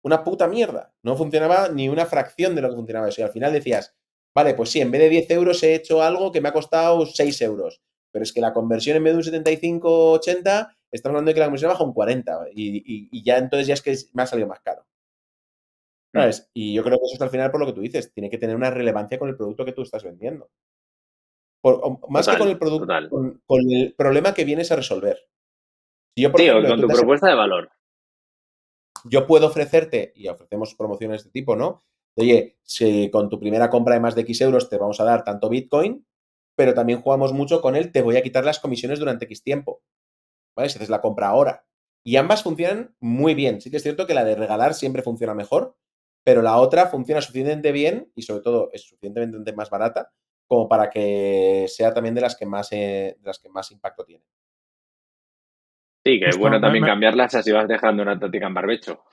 una puta mierda. No funcionaba ni una fracción de lo que funcionaba eso. Y al final decías, vale, pues sí, en vez de 10 euros he hecho algo que me ha costado 6 euros. Pero es que la conversión en vez de un 75-80, estamos hablando de que la conversión baja un 40. Y, ya entonces ya es que me ha salido más caro. Mm. Y yo creo que eso es al final por lo que tú dices. Tiene que tener una relevancia con el producto que tú estás vendiendo. más que con el producto, con, el problema que vienes a resolver. Tío, con tu propuesta de valor yo puedo ofrecerte, y ofrecemos promociones de tipo, ¿no? oye, si con tu primera compra de más de X euros te vamos a dar tanto Bitcoin, pero también jugamos mucho con él, te voy a quitar las comisiones durante X tiempo. ¿Vale? Si haces la compra ahora. Y ambas funcionan muy bien. Sí que es cierto que la de regalar siempre funciona mejor, pero la otra funciona suficientemente bien y sobre todo es suficientemente más barata como para que sea también de las que más, eh, de las que más impacto tiene. Sí, que es bueno también cambiarlas así vas dejando una táctica en barbecho.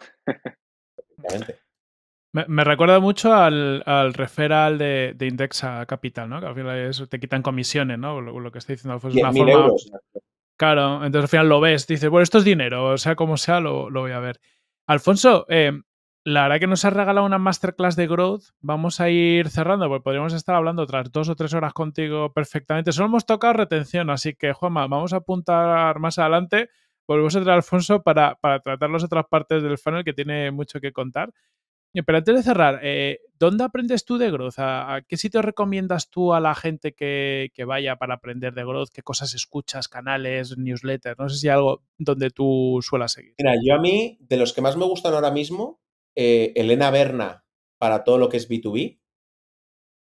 me, recuerda mucho al, al referral de, de, Indexa Capital, ¿no? Que al final te quitan comisiones, ¿no? Lo, que estoy diciendo pues fue Claro, entonces al final lo ves, dices, bueno, esto es dinero, o sea, como sea, lo, voy a ver. Alfonso, eh, la verdad que nos has regalado una masterclass de growth. Vamos a ir cerrando, porque podríamos estar hablando otras dos o tres horas contigo perfectamente. Solo hemos tocado retención, así que, Juanma, vamos a apuntar más adelante volvemos a traer Alfonso para, tratar las otras partes del funnel que tiene mucho que contar. Pero antes de cerrar, eh, ¿dónde aprendes tú de growth? ¿A, qué sitio recomiendas tú a la gente que, vaya para aprender de growth? ¿Qué cosas escuchas, canales, newsletters? No sé si hay algo donde tú suelas seguir. Mira, yo a mí, de los que más me gustan ahora mismo, eh, Elena Berna para todo lo que es B2B,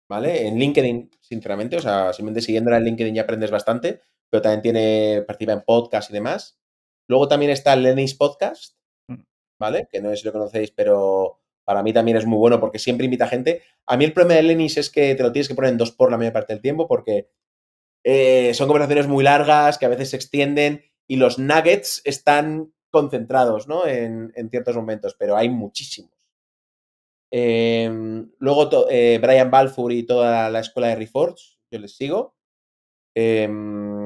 ¿vale? En LinkedIn, sinceramente, o sea, simplemente siguiéndola en LinkedIn ya aprendes bastante, pero también tiene, participa en podcast y demás. Luego también está Lenny's Podcast, mm. ¿vale? Que no sé si lo conocéis, pero para mí también es muy bueno porque siempre invita gente. A mí el problema de Lenny's es que te lo tienes que poner en dos por la mayor parte del tiempo porque eh, son conversaciones muy largas que a veces se extienden y los nuggets están concentrados, ¿no? En, ciertos momentos, pero hay muchísimos. Em, luego eh, Brian Balfour y toda la escuela de Reforge, yo les sigo. Em,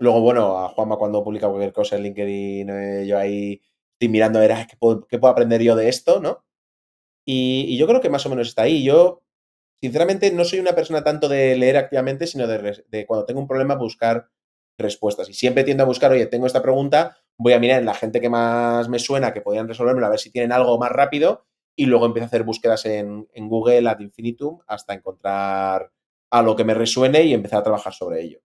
Luego, bueno, a Juanma cuando publica cualquier cosa en LinkedIn, eh, yo ahí estoy mirando a ver ah, ¿qué puedo, puedo aprender yo de esto, ¿no? Y, yo creo que más o menos está ahí. Yo, sinceramente, no soy una persona tanto de leer activamente, sino de, cuando tengo un problema buscar respuestas. Y siempre tiendo a buscar, oye, tengo esta pregunta, voy a mirar en la gente que más me suena, que podrían resolverme, a ver si tienen algo más rápido. Y luego empiezo a hacer búsquedas en, en Google ad infinitum hasta encontrar a lo que me resuene y empezar a trabajar sobre ello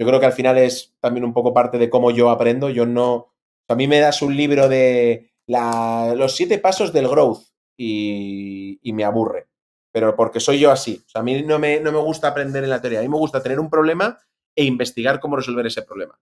yo creo que al final es también un poco parte de cómo yo aprendo. Yo no. A mí me das un libro de los siete pasos del growth y, me aburre. Pero porque soy yo así. a mí no me, no me gusta aprender en la teoría. A mí me gusta tener un problema e investigar cómo resolver ese problema.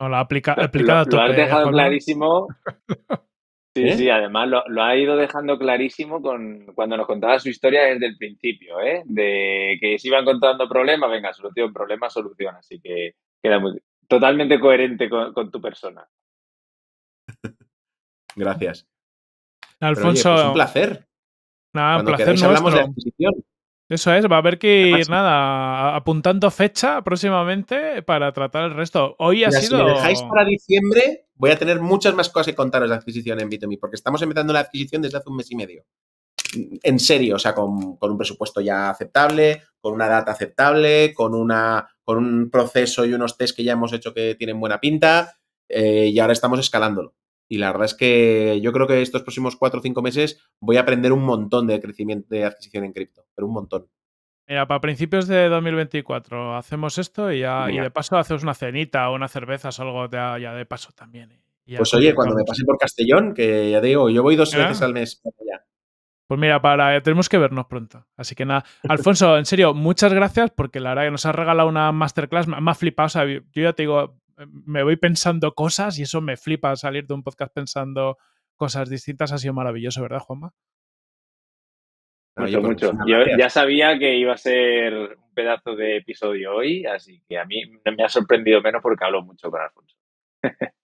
No, la aplica, [LAUGHS] aplicada lo, has ¿eh, dejado clarísimo. [LAUGHS] Sí, ¿Eh? sí, además lo, ha ido dejando clarísimo con cuando nos contaba su historia desde el principio, ¿eh? de que se iba contando problemas, venga, solución, problema, solución. Así que queda muy, totalmente coherente con, tu persona. [LAUGHS] Gracias. Pues, Alfonso. un placer. Nada, un placer. hablamos de eso es, va a haber que ir nada, apuntando fecha próximamente para tratar el resto. Hoy ha sido. Si me dejáis para diciembre, voy a tener muchas más cosas que contaros de adquisición en Bitomi, porque estamos empezando la adquisición desde hace un mes y medio. En serio, o sea, con, un presupuesto ya aceptable, con una data aceptable, con, una, con un proceso y unos test que ya hemos hecho que tienen buena pinta, eh, y ahora estamos escalándolo. Y la verdad es que yo creo que estos próximos cuatro o cinco meses voy a aprender un montón de crecimiento de adquisición en cripto, pero un montón. Mira, para principios de 2024 hacemos esto y de paso haces una cenita o una cerveza o algo de, ya, de paso también. ¿eh? pues oye, cuando me pase por Castellón, que ya digo, yo voy dos veces al mes para allá. Pues mira, para, eh, tenemos que vernos pronto. Así que nada, Alfonso, en serio, muchas gracias porque la verdad que nos has regalado una masterclass más flipada. O sea, yo ya te digo, me voy pensando cosas y eso me flipa salir de un podcast pensando cosas distintas. Ha sido maravilloso, ¿verdad, Juanma? Mucho, mucho. Yo ya sabía que iba a ser un pedazo de episodio hoy, así que a mí me ha sorprendido menos porque hablo mucho con Alfonso. [LAUGHS]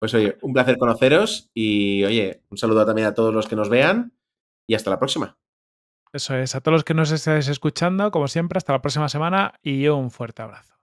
Pues oye, un placer conoceros y oye, un saludo también a todos los que nos vean y hasta la próxima. Eso es, a todos los que nos estéis escuchando, como siempre, hasta la próxima semana y un fuerte abrazo.